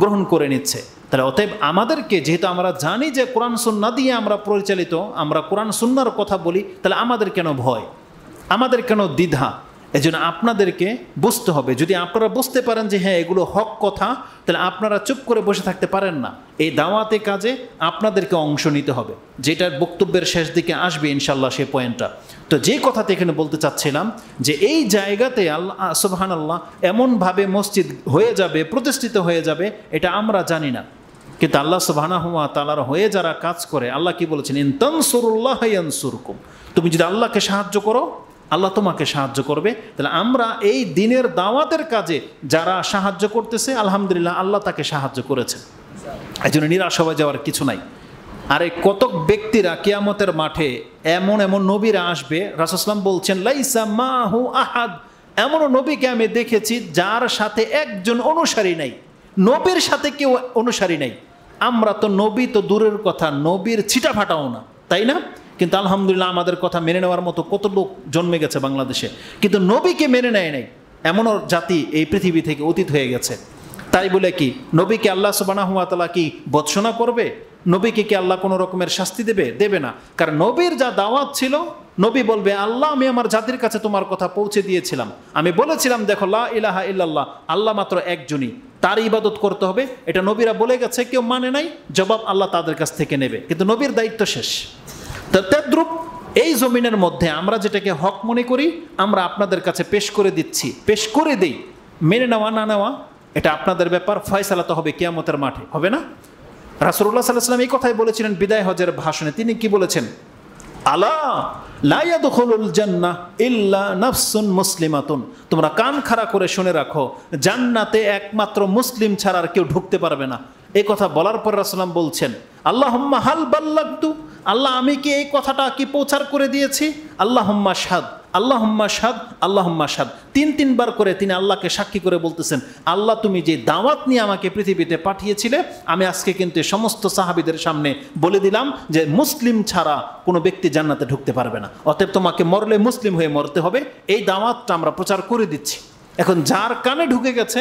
গ্রহণ করে নিচ্ছে তাহলে অতএব আমাদেরকে যেহেতু আমরা জানি যে কোরআন সুন্না দিয়ে আমরা পরিচালিত আমরা কোরআন সুন্নার কথা বলি তাহলে আমাদের কেন ভয় আমাদের কেন দ্বিধা এজন্য আপনাদেরকে বুঝতে হবে যদি আপনারা বুঝতে পারেন যে হ্যাঁ এগুলো হক কথা তাহলে আপনারা চুপ করে বসে থাকতে পারেন না এই দাওয়াতে কাজে আপনাদেরকে অংশ নিতে হবে যেটার বক্তব্যের শেষ দিকে আসবে ইনশাল্লাহ সেই পয়েন্টটা তো যে কথাতে এখানে বলতে চাচ্ছিলাম যে এই জায়গাতে আল্লাহ সুবহান আল্লাহ এমনভাবে মসজিদ হয়ে যাবে প্রতিষ্ঠিত হয়ে যাবে এটা আমরা জানি না কিন্তু আল্লাহ সুবাহানা হুয়া তালার হয়ে যারা কাজ করে আল্লাহ কি বলেছেন ইনতানসুরুল্লাহ সুরকুম তুমি যদি আল্লাহকে সাহায্য করো আল্লাহ তোমাকে সাহায্য করবে তাহলে আমরা এই দিনের দাওয়াতের কাজে যারা সাহায্য করতেছে আলহামদুলিল্লাহ আল্লাহ তাকে সাহায্য করেছে এই জন্য নিরাশ হয়ে যাওয়ার কিছু নাই আর এই কতক ব্যক্তিরা কিয়ামতের মাঠে এমন এমন নবীরা আসবে রাসুসলাম বলছেন লাইসা মাহু আহাদ এমনও নবীকে আমি দেখেছি যার সাথে একজন অনুসারী নাই নবীর সাথে কেউ অনুসারী নাই আমরা তো নবী তো দূরের কথা নবীর ছিটাফাটাও না তাই না কিন্তু আলহামদুলিল্লাহ আমাদের কথা মেনে নেওয়ার মতো কত লোক জন্মে গেছে বাংলাদেশে কিন্তু নবীকে মেনে নেয় নাই এমনও জাতি এই পৃথিবী থেকে অতীত হয়ে গেছে তাই বলে কি নবীকে আল্লাহ সুবানাহুয়াতালা কি বৎসনা করবে নবীকে কি আল্লাহ কোনো রকমের শাস্তি দেবে দেবে না কারণ নবীর যা দাওয়াত ছিল নবী বলবে আল্লাহ আমি আমার জাতির কাছে তোমার কথা পৌঁছে দিয়েছিলাম আমি বলেছিলাম দেখো লা ইলাহা ইল্লাল্লাহ আল্লাহ মাত্র একজনই তার ইবাদত করতে হবে এটা নবীরা বলে গেছে কেউ মানে নাই জবাব আল্লাহ তাদের কাছ থেকে নেবে কিন্তু নবীর দায়িত্ব শেষ তো তেদ্রুপ এই জমিনের মধ্যে আমরা যেটাকে হক মনে করি আমরা আপনাদের কাছে পেশ করে দিচ্ছি পেশ করে দেই মেনে নেওয়া না নেওয়া এটা আপনাদের ব্যাপার ফয়সালাতে হবে কিয়ামতের মাঠে হবে না রাসুল্লাহ সাল্লাম এই কথাই বলেছিলেন বিদায় হজের ভাষণে তিনি কি বলেছেন আলা লাইয়াদুল জান্না ইল্লা নাফসুন মুসলিমাতুন তোমরা কান খাড়া করে শুনে রাখো জান্নাতে একমাত্র মুসলিম ছাড়া আর কেউ ঢুকতে পারবে না এ কথা বলার পর রাসলাম বলছেন আল্লাহ হাল আল্লাহ আমি কি এই কথাটা কি প্রচার করে দিয়েছি আল্লাহ সাদ আল্লাহ সাদ আল্লাহ সাদ তিন তিনবার করে তিনি আল্লাহকে সাক্ষী করে বলতেছেন আল্লাহ তুমি যে দাওয়াত নিয়ে আমাকে পৃথিবীতে পাঠিয়েছিলে আমি আজকে কিন্তু সমস্ত সাহাবিদের সামনে বলে দিলাম যে মুসলিম ছাড়া কোনো ব্যক্তি জান্নাতে ঢুকতে পারবে না অতএব তোমাকে মরলে মুসলিম হয়ে মরতে হবে এই দাওয়াতটা আমরা প্রচার করে দিচ্ছি এখন যার কানে ঢুকে গেছে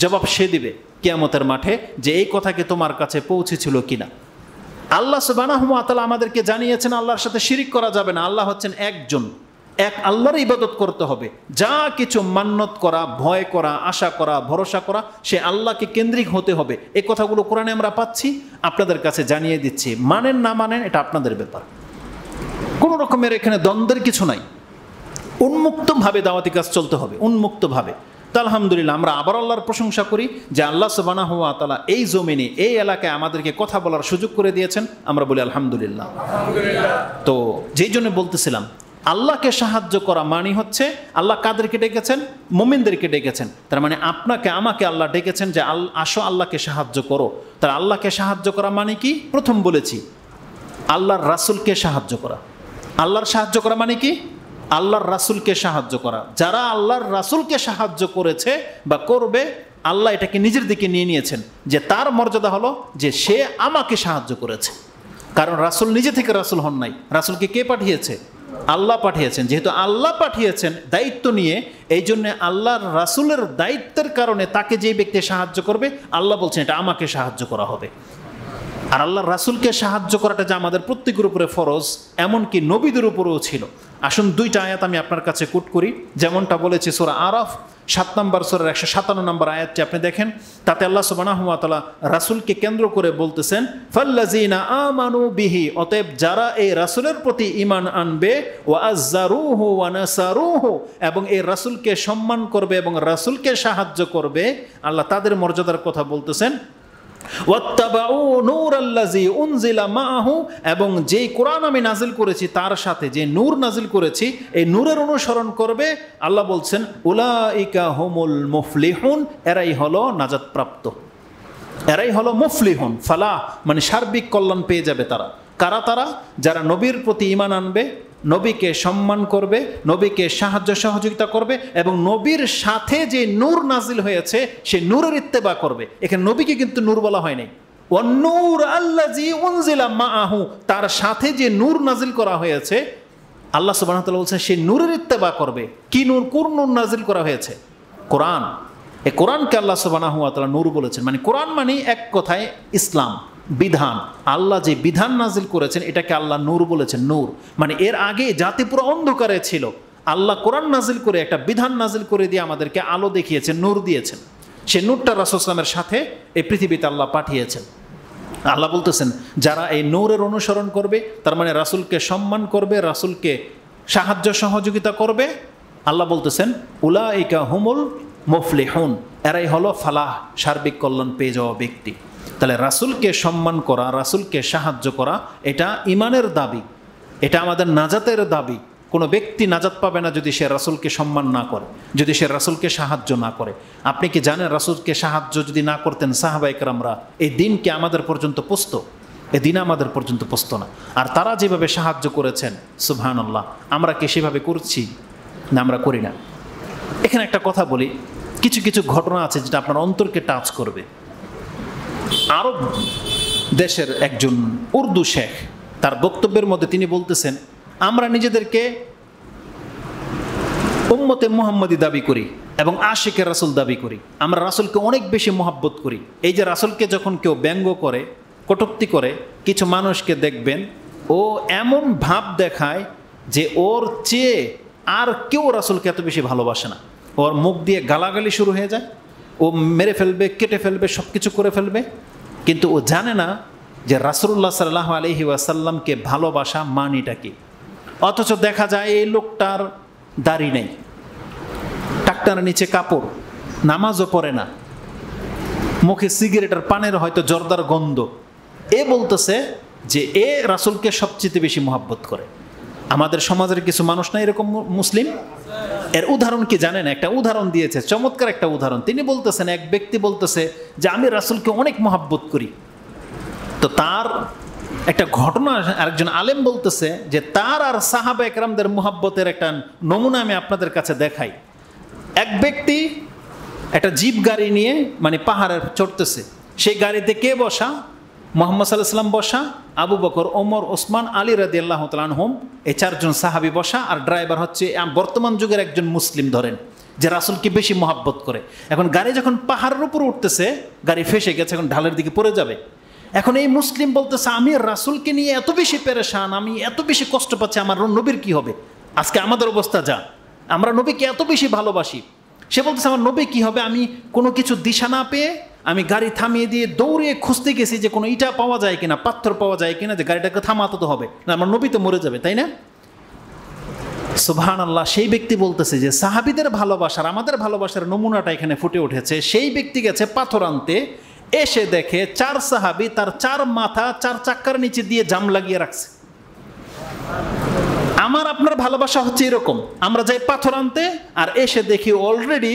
জবাব সে দিবে কেয়ামতের মাঠে যে এই কথাকে তোমার কাছে পৌঁছেছিল কিনা আল্লাহ সুবাহ আমাদেরকে জানিয়েছেন আল্লাহর সাথে শিরিক করা যাবে না আল্লাহ হচ্ছেন একজন এক আল্লাহর ইবাদত করতে হবে যা কিছু মান্যত করা ভয় করা আশা করা ভরসা করা সে আল্লাহকে কেন্দ্রিক হতে হবে এই কথাগুলো কোরআনে আমরা পাচ্ছি আপনাদের কাছে জানিয়ে দিচ্ছি মানেন না মানেন এটা আপনাদের ব্যাপার কোনো রকমের এখানে দ্বন্দ্বের কিছু নাই উন্মুক্তভাবে দাওয়াতি কাজ চলতে হবে উন্মুক্তভাবে তা আলহামদুলিল্লাহ আমরা আবার আল্লাহর প্রশংসা করি যে আল্লাহ সবানা হওয়া তালা এই জমিনে এই এলাকায় আমাদেরকে কথা বলার সুযোগ করে দিয়েছেন আমরা বলি আলহামদুলিল্লাহ তো যেই জন্য বলতেছিলাম আল্লাহকে সাহায্য করা মানি হচ্ছে আল্লাহ কাদেরকে ডেকেছেন মোমিনদেরকে ডেকেছেন তার মানে আপনাকে আমাকে আল্লাহ ডেকেছেন যে আল আসো আল্লাহকে সাহায্য করো তার আল্লাহকে সাহায্য করা মানে কি প্রথম বলেছি আল্লাহর রাসুলকে সাহায্য করা আল্লাহর সাহায্য করা মানে কি আল্লাহর রাসুলকে সাহায্য করা যারা আল্লাহর রাসুলকে সাহায্য করেছে বা করবে আল্লাহ এটাকে নিজের দিকে নিয়ে নিয়েছেন যে তার মর্যাদা হলো যে সে আমাকে সাহায্য করেছে কারণ রাসুল নিজে থেকে রাসুল হন নাই রাসুলকে কে পাঠিয়েছে আল্লাহ পাঠিয়েছেন যেহেতু আল্লাহ পাঠিয়েছেন দায়িত্ব নিয়ে এই জন্য আল্লাহর রাসুলের দায়িত্বের কারণে তাকে যে ব্যক্তি সাহায্য করবে আল্লাহ বলছেন এটা আমাকে সাহায্য করা হবে আর আল্লাহ রাসুলকে সাহায্য করাটা যে আমাদের প্রত্যেকের উপরে ফরজ এমনকি নবীদের উপরেও ছিল আসুন দুইটা আয়াত আমি আপনার কাছে কুট করি যেমনটা বলেছি সোরা আরফ সাত নম্বর সোরের একশো সাতান্ন নম্বর আয়াতটি আপনি দেখেন তাতে আল্লাহ সুবানাহতালা রাসুলকে কেন্দ্র করে বলতেছেন ফাল্লাজিনা আমানু বিহি অতএব যারা এই রাসুলের প্রতি ইমান আনবে ও আজারুহ ওয়ানাসারুহু এবং এই রাসুলকে সম্মান করবে এবং রাসুলকে সাহায্য করবে আল্লাহ তাদের মর্যাদার কথা বলতেছেন এবং যেই কোরআন আমি নাজিল করেছি তার সাথে যে নূর নাজিল করেছি এই নূরের অনুসরণ করবে আল্লাহ বলছেন উলাইকা হোমুল মুফলিহুন এরাই হলো নাজাতপ্রাপ্ত এরাই হলো মুফলিহুন ফালা মানে সার্বিক কল্যাণ পেয়ে যাবে তারা কারা তারা যারা নবীর প্রতি ইমান আনবে নবীকে সম্মান করবে নবীকে সাহায্য সহযোগিতা করবে এবং নবীর সাথে যে নূর নাজিল হয়েছে সে নূরের ইত্তেবা করবে এখানে নবীকে কিন্তু নূর বলা হয়নি অন্নূর আল্লাহ জি উনজিলা মা আহু তার সাথে যে নূর নাজিল করা হয়েছে আল্লাহ সুবাহতাল্লাহ বলছে সে নূরের ইত্তেবা করবে কি নূর কোন নূর নাজিল করা হয়েছে কোরআন এ কোরআনকে আল্লাহ সুবাহ নূর বলেছেন মানে কোরআন মানে এক কথায় ইসলাম বিধান আল্লাহ যে বিধান নাজিল করেছেন এটাকে আল্লাহ নূর বলেছেন নূর মানে এর আগে জাতি পুরো অন্ধকারে ছিল আল্লাহ কোরআন নাজিল করে একটা বিধান নাজিল করে দিয়ে আমাদেরকে আলো দেখিয়েছেন নূর দিয়েছেন সে নূরটা রাসুসলামের সাথে এই পৃথিবীতে আল্লাহ পাঠিয়েছেন আল্লাহ বলতেছেন যারা এই নূরের অনুসরণ করবে তার মানে রাসুলকে সম্মান করবে রাসুলকে সাহায্য সহযোগিতা করবে আল্লাহ বলতেছেন উলা ইকা হুমুল হুন এরাই হলো ফালাহ সার্বিক কল্যাণ পেয়ে যাওয়া ব্যক্তি তাহলে রাসুলকে সম্মান করা রাসুলকে সাহায্য করা এটা ইমানের দাবি এটা আমাদের নাজাতের দাবি কোনো ব্যক্তি নাজাত পাবে না যদি সে রাসুলকে সম্মান না করে যদি সে রাসুলকে সাহায্য না করে আপনি কি জানেন রাসুলকে সাহায্য যদি না করতেন সাহাবা একরামরা এই দিনকে আমাদের পর্যন্ত পুস্ত এ দিন আমাদের পর্যন্ত পুস্ত না আর তারা যেভাবে সাহায্য করেছেন সুবহানাল্লাহ আমরা কি সেভাবে করছি না আমরা করি না এখানে একটা কথা বলি কিছু কিছু ঘটনা আছে যেটা আপনার অন্তরকে টাচ করবে আরব দেশের একজন উর্দু শেখ তার বক্তব্যের মধ্যে তিনি বলতেছেন আমরা নিজেদেরকে উম্মতে মোহাম্মদি দাবি করি এবং আশেখের রাসুল দাবি করি আমরা রাসুলকে অনেক বেশি মহাব্বত করি এই যে রাসুলকে যখন কেউ ব্যঙ্গ করে কটুক্তি করে কিছু মানুষকে দেখবেন ও এমন ভাব দেখায় যে ওর চেয়ে আর কেউ রাসুলকে এত বেশি ভালোবাসে না ওর মুখ দিয়ে গালাগালি শুরু হয়ে যায় ও মেরে ফেলবে কেটে ফেলবে সব কিছু করে ফেলবে কিন্তু ও জানে না যে রাসুল্লাহ সাল্লাহ আলহি ওয়াসাল্লামকে ভালোবাসা মানিটা কি অথচ দেখা যায় এই লোকটার দাড়ি নেই টাকটার নিচে কাপড় নামাজও পড়ে না মুখে সিগারেটের পানের হয়তো জর্দার গন্ধ এ বলতেছে যে এ রাসুলকে সবচেয়ে বেশি মহাব্বত করে আমাদের সমাজের কিছু মানুষ না এরকম মুসলিম এর উদাহরণ কি জানেন একটা উদাহরণ দিয়েছে চমৎকার একটা উদাহরণ তিনি বলতেছেন এক ব্যক্তি বলতেছে যে আমি রাসুলকে অনেক মহাব্বত করি তো তার একটা ঘটনা আরেকজন আলেম বলতেছে যে তার আর সাহাবা একরামদের মোহাব্বতের একটা নমুনা আমি আপনাদের কাছে দেখাই এক ব্যক্তি একটা জীব গাড়ি নিয়ে মানে পাহাড়ে চড়তেছে সেই গাড়িতে কে বসা মোহাম্মদ সাল্লাহাম বসা আবু বকর ওমর ওসমান আলী রাদি আল্লাহ হোম এ চারজন সাহাবি বসা আর ড্রাইভার হচ্ছে বর্তমান যুগের একজন মুসলিম ধরেন যে রাসুলকে বেশি মহাব্বত করে এখন গাড়ি যখন পাহাড়ের উপর উঠতেছে গাড়ি ফেসে গেছে এখন ঢালের দিকে পড়ে যাবে এখন এই মুসলিম বলতেছে আমি রাসুলকে নিয়ে এত বেশি পেরেশান আমি এত বেশি কষ্ট পাচ্ছি আমার নবীর কি হবে আজকে আমাদের অবস্থা যা আমরা নবীকে এত বেশি ভালোবাসি সে বলতেছে আমার নবী কি হবে আমি কোনো কিছু দিশা না পেয়ে আমি গাড়ি থামিয়ে দিয়ে দৌড়ে খুঁজতে গেছি যে কোনো ইটা পাওয়া যায় কিনা পাথর পাওয়া যায় কিনা যে গাড়িটাকে থামাতে তো হবে না আমার নবী তো মরে যাবে তাই না সুবাহান আল্লাহ সেই ব্যক্তি বলতেছে যে সাহাবিদের ভালোবাসার আমাদের ভালোবাসার নমুনাটা এখানে ফুটে উঠেছে সেই ব্যক্তি গেছে পাথর আনতে এসে দেখে চার সাহাবি তার চার মাথা চার চাক্কার নিচে দিয়ে জাম লাগিয়ে রাখছে আমার আপনার ভালোবাসা হচ্ছে এরকম আমরা যাই পাথর আনতে আর এসে দেখি অলরেডি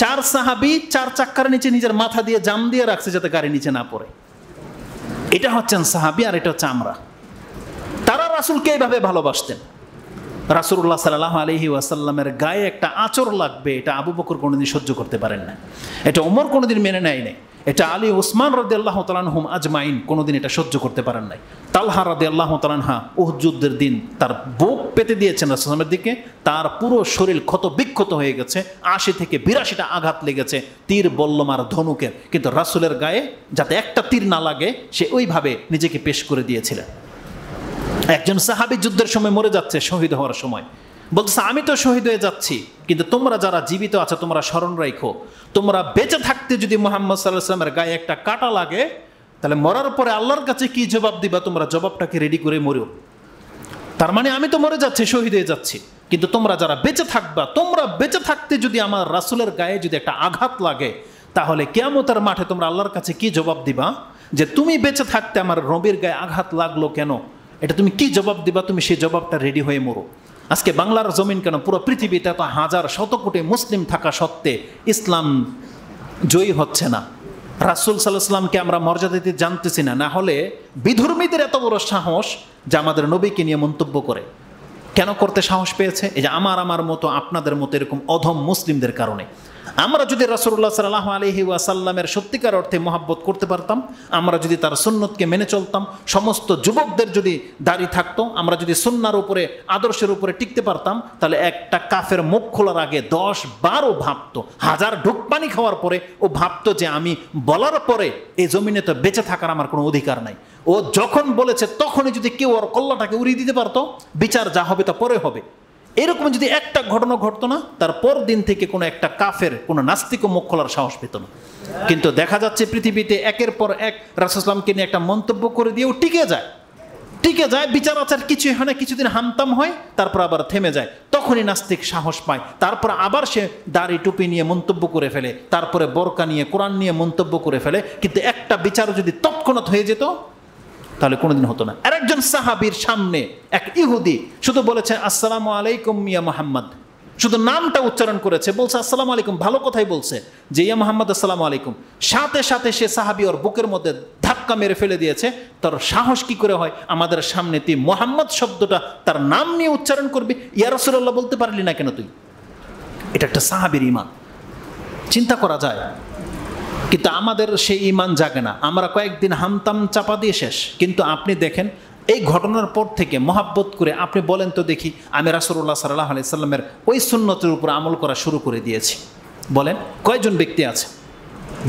চার সাহাবি চার চাক্কার নিচে নিজের মাথা দিয়ে জাম দিয়ে রাখছে যাতে গাড়ি নিচে না পড়ে এটা হচ্ছেন সাহাবি আর এটা হচ্ছে আমরা তারা রাসুলকে এইভাবে ভালোবাসতেন রাসুল্লাহ সাল্লাহ আলহি ওয়াসাল্লামের গায়ে একটা আচর লাগবে এটা আবু বকর কোনোদিন সহ্য করতে পারেন না এটা ওমর কোনোদিন মেনে নেয় নাই এটা আলী ওসমান রদে আল্লাহ তালানহুম আজমাইন কোনোদিন এটা সহ্য করতে পারেন নাই তালহা রদে আল্লাহ তালানহা ওহ যুদ্ধের দিন তার বুক পেতে দিয়েছেন রাসুলামের দিকে তার পুরো শরীর ক্ষত বিক্ষত হয়ে গেছে আশি থেকে বিরাশিটা আঘাত লেগেছে তীর বল্লমার ধনুকের কিন্তু রাসুলের গায়ে যাতে একটা তীর না লাগে সে ওইভাবে নিজেকে পেশ করে দিয়েছিলেন একজন সাহাবি যুদ্ধের সময় মরে যাচ্ছে শহীদ হওয়ার সময় বলতেছে আমি তো শহীদ হয়ে যাচ্ছি কিন্তু তোমরা যারা জীবিত আছো তোমরা স্মরণ রাইখো তোমরা বেঁচে থাকতে যদি মোহাম্মদ সাল্লাহামের গায়ে একটা কাটা লাগে তাহলে মরার পরে আল্লাহর কাছে কি জবাব দিবা তোমরা জবাবটাকে রেডি করে মরিও তার মানে আমি তো মরে যাচ্ছি শহীদ হয়ে যাচ্ছি কিন্তু তোমরা যারা বেঁচে থাকবা তোমরা বেঁচে থাকতে যদি আমার রাসুলের গায়ে যদি একটা আঘাত লাগে তাহলে তার মাঠে তোমরা আল্লাহর কাছে কি জবাব দিবা যে তুমি বেঁচে থাকতে আমার রবির গায়ে আঘাত লাগলো কেন এটা তুমি কি জবাব দিবা তুমি সেই জবাবটা রেডি হয়ে মরো আজকে বাংলার জমিন কেন পুরো পৃথিবীতে এত হাজার শত কোটি মুসলিম থাকা সত্ত্বে ইসলাম জয়ী হচ্ছে না রাসুল সাল্লাহামকে আমরা মর্যাদা দিতে জানতেছি না না হলে বিধর্মীদের এত বড় সাহস যে আমাদের নবীকে নিয়ে মন্তব্য করে কেন করতে সাহস পেয়েছে এই যে আমার আমার মতো আপনাদের মতো এরকম অধম মুসলিমদের কারণে আমরা যদি রাসুল্লাহ সাল্লাহ আলহি ওয়াসাল্লামের সত্যিকার অর্থে মহাব্বত করতে পারতাম আমরা যদি তার সুন্নতকে মেনে চলতাম সমস্ত যুবকদের যদি দাঁড়িয়ে থাকতো আমরা যদি সুন্নার উপরে আদর্শের উপরে টিকতে পারতাম তাহলে একটা কাফের মুখ খোলার আগে দশ বারও ভাবতো হাজার ঢুক পানি খাওয়ার পরে ও ভাবতো যে আমি বলার পরে এই জমিনে তো বেঁচে থাকার আমার কোনো অধিকার নাই ও যখন বলেছে তখনই যদি কেউ ওর কল্লাটাকে উড়িয়ে দিতে পারতো বিচার যা হবে তা পরে হবে এরকম যদি একটা ঘটনা ঘটতো না তারপর দিন থেকে কোনো একটা কাফের কোনো নাস্তিক মুখ খোলার সাহস পেত না কিন্তু দেখা যাচ্ছে পৃথিবীতে একের পর এক রাসুসলামকে নিয়ে একটা মন্তব্য করে দিয়েও টিকে যায় টিকে যায় বিচার আচার কিছু হয় না কিছুদিন হামতাম হয় তারপর আবার থেমে যায় তখনই নাস্তিক সাহস পায় তারপর আবার সে দাড়ি টুপি নিয়ে মন্তব্য করে ফেলে তারপরে বরকা নিয়ে কোরআন নিয়ে মন্তব্য করে ফেলে কিন্তু একটা বিচার যদি তৎক্ষণাৎ হয়ে যেত তাহলে কোনোদিন হতো না আরেকজন সাহাবির সামনে এক ইহুদি শুধু বলেছে আসসালামু আলাইকুম ইয়া মোহাম্মদ শুধু নামটা উচ্চারণ করেছে বলছে আসসালামু আলাইকুম ভালো কথাই বলছে যে ইয়া মোহাম্মদ আসসালাম আলাইকুম সাথে সাথে সে সাহাবি ওর বুকের মধ্যে ধাক্কা মেরে ফেলে দিয়েছে তার সাহস কি করে হয় আমাদের সামনে তুই মোহাম্মদ শব্দটা তার নাম নিয়ে উচ্চারণ করবি ইয়ারসুল্লাহ বলতে পারলি না কেন তুই এটা একটা সাহাবির ইমান চিন্তা করা যায় কিন্তু আমাদের সেই ইমান জাগে না আমরা কয়েকদিন হামতাম চাপা দিয়ে শেষ কিন্তু আপনি দেখেন এই ঘটনার পর থেকে মহাব্বত করে আপনি বলেন তো দেখি আমি রাসুল্লাহ সাল্লাহ আলি সাল্লামের ওই সুন্নতির উপর আমল করা শুরু করে দিয়েছি বলেন কয়জন ব্যক্তি আছে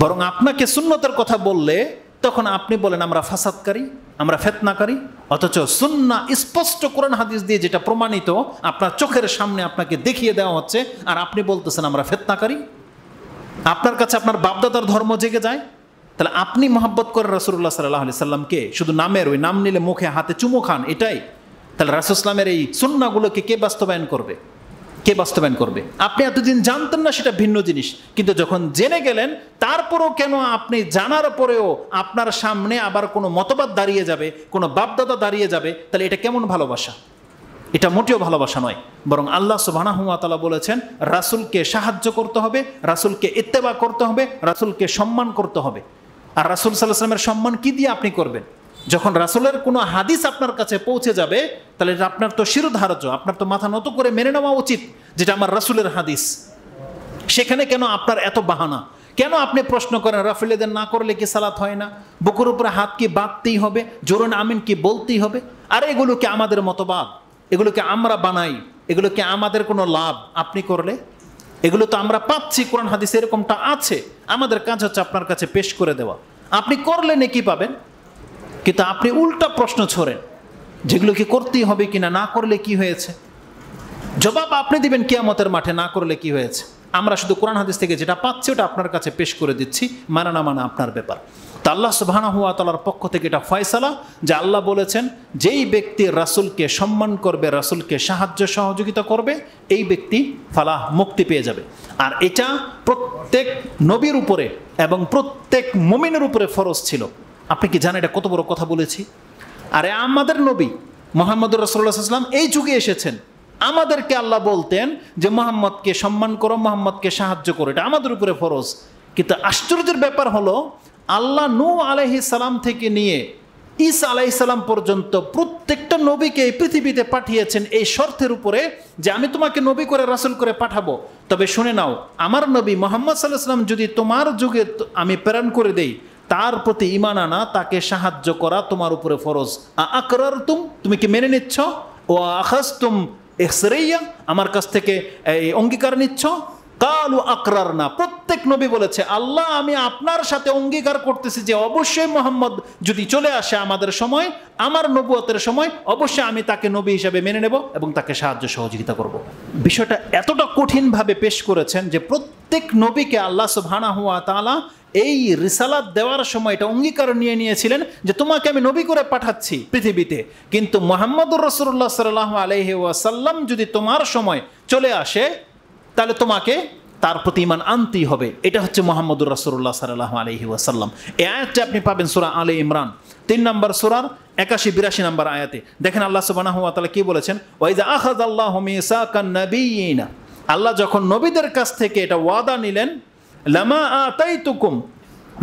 বরং আপনাকে সুন্নতের কথা বললে তখন আপনি বলেন আমরা ফাসাদকারী আমরা ফেতনাকারী অথচ সুন্না স্পষ্ট কোরআন হাদিস দিয়ে যেটা প্রমাণিত আপনার চোখের সামনে আপনাকে দেখিয়ে দেওয়া হচ্ছে আর আপনি বলতেছেন আমরা ফেতনাকারী আপনার কাছে আপনার বাপদাদার ধর্ম জেগে যায় তাহলে আপনি মহাব্বত করেন রাসুল্লাহ সাল্লাহ আলি সাল্লামকে শুধু নামের ওই নাম নিলে মুখে হাতে চুমু খান এটাই তাহলে রাসুসলামের এই সুন্নাগুলোকে কে বাস্তবায়ন করবে কে বাস্তবায়ন করবে আপনি এতদিন জানতেন না সেটা ভিন্ন জিনিস কিন্তু যখন জেনে গেলেন তারপরও কেন আপনি জানার পরেও আপনার সামনে আবার কোনো মতবাদ দাঁড়িয়ে যাবে কোনো বাপদাদা দাঁড়িয়ে যাবে তাহলে এটা কেমন ভালোবাসা এটা মোটেও ভালোবাসা নয় বরং আল্লাহ সুবাহানাহুয়াতালা বলেছেন রাসুলকে সাহায্য করতে হবে রাসুলকে ইত্তেবা করতে হবে রাসুলকে সম্মান করতে হবে আর রাসুল সাল্লাহ সাল্লামের সম্মান কি দিয়ে আপনি করবেন যখন রাসুলের কোনো হাদিস আপনার কাছে পৌঁছে যাবে তাহলে আপনার তো শিরোধার্য আপনার তো মাথা নত করে মেনে নেওয়া উচিত যেটা আমার রাসুলের হাদিস সেখানে কেন আপনার এত বাহানা কেন আপনি প্রশ্ন করেন রাফিলেদের না করলে কি সালাত হয় না বুকুর উপরে হাত কি বাঁধতেই হবে জোরন আমিন কি বলতেই হবে আর এগুলো কি আমাদের মতবাদ এগুলোকে আমরা বানাই এগুলোকে আমাদের কোনো লাভ আপনি করলে এগুলো তো আমরা পাচ্ছি কোরআন হাদিস এরকমটা আছে আমাদের কাজ হচ্ছে আপনার কাছে পেশ করে দেওয়া আপনি করলে কি পাবেন কিন্তু আপনি উল্টা প্রশ্ন ছড়েন যেগুলো কি করতেই হবে কিনা না করলে কি হয়েছে জবাব আপনি দিবেন কিয়ামতের মাঠে না করলে কি হয়েছে আমরা শুধু কোরআন হাদিস থেকে যেটা পাচ্ছি ওটা আপনার কাছে পেশ করে দিচ্ছি মানা না মানা আপনার ব্যাপার তা আল্লাহ সুবাহানা হুয়া তালার পক্ষ থেকে এটা ফয়সালা যে আল্লাহ বলেছেন যেই ব্যক্তি রাসুলকে সম্মান করবে রাসুলকে সাহায্য সহযোগিতা করবে এই ব্যক্তি ফালাহ মুক্তি পেয়ে যাবে আর এটা প্রত্যেক নবীর উপরে এবং প্রত্যেক মমিনের উপরে ফরজ ছিল আপনি কি জানেন এটা কত বড় কথা বলেছি আরে আমাদের নবী মোহাম্মদুর রসুল্লাহাম এই যুগে এসেছেন আমাদেরকে আল্লাহ বলতেন যে মোহাম্মদকে সম্মান করো মোহাম্মদকে সাহায্য করো এটা আমাদের উপরে ফরজ কিন্তু আশ্চর্যের ব্যাপার হলো আল্লাহ নু আলহি সালাম থেকে নিয়ে ইস আলাইসাল্লাম পর্যন্ত প্রত্যেকটা নবীকে এই পৃথিবীতে পাঠিয়েছেন এই শর্তের উপরে যে আমি তোমাকে নবী করে রাসুল করে পাঠাবো তবে শুনে নাও আমার নবী মোহাম্মদ সাল্লাহ সাল্লাম যদি তোমার যুগে আমি প্রেরণ করে দেই তার প্রতি ইমান আনা তাকে সাহায্য করা তোমার উপরে ফরজ আকরার তুম তুমি কি মেনে নিচ্ছ ও আখাস তুম এক্সরেইয়া আমার কাছ থেকে এই অঙ্গীকার নিচ্ছ কালু আকরার না প্রত্যেক নবী বলেছে আল্লাহ আমি আপনার সাথে অঙ্গীকার করতেছি যে অবশ্যই মোহাম্মদ যদি চলে আসে আমাদের সময় আমার নবুয়তের সময় অবশ্যই আমি তাকে নবী হিসাবে মেনে নেব এবং তাকে সাহায্য সহযোগিতা করব। বিষয়টা এতটা কঠিনভাবে পেশ করেছেন যে প্রত্যেক নবীকে আল্লাহ সুবহানা হুয়া তালা এই রিসালাত দেওয়ার সময় এটা অঙ্গীকার নিয়ে নিয়েছিলেন যে তোমাকে আমি নবী করে পাঠাচ্ছি পৃথিবীতে কিন্তু মোহাম্মদুর রসুল্লাহ সাল্লাহ আলহি ওয়াসাল্লাম যদি তোমার সময় চলে আসে তাহলে তোমাকে তার প্রতি ইমান আনতেই হবে এটা হচ্ছে মোহাম্মদুর রাসুল্লাহ সাল্লাহ আলহি ওয়াসাল্লাম এই আয়াতটা আপনি পাবেন সুরা আলে ইমরান তিন নম্বর সুরার একাশি বিরাশি নম্বর আয়াতে দেখেন আল্লাহ সুবাহ তালা কি বলেছেন ওয়াইজা আহাদ আল্লাহ আল্লাহ যখন নবীদের কাছ থেকে এটা ওয়াদা নিলেন লামা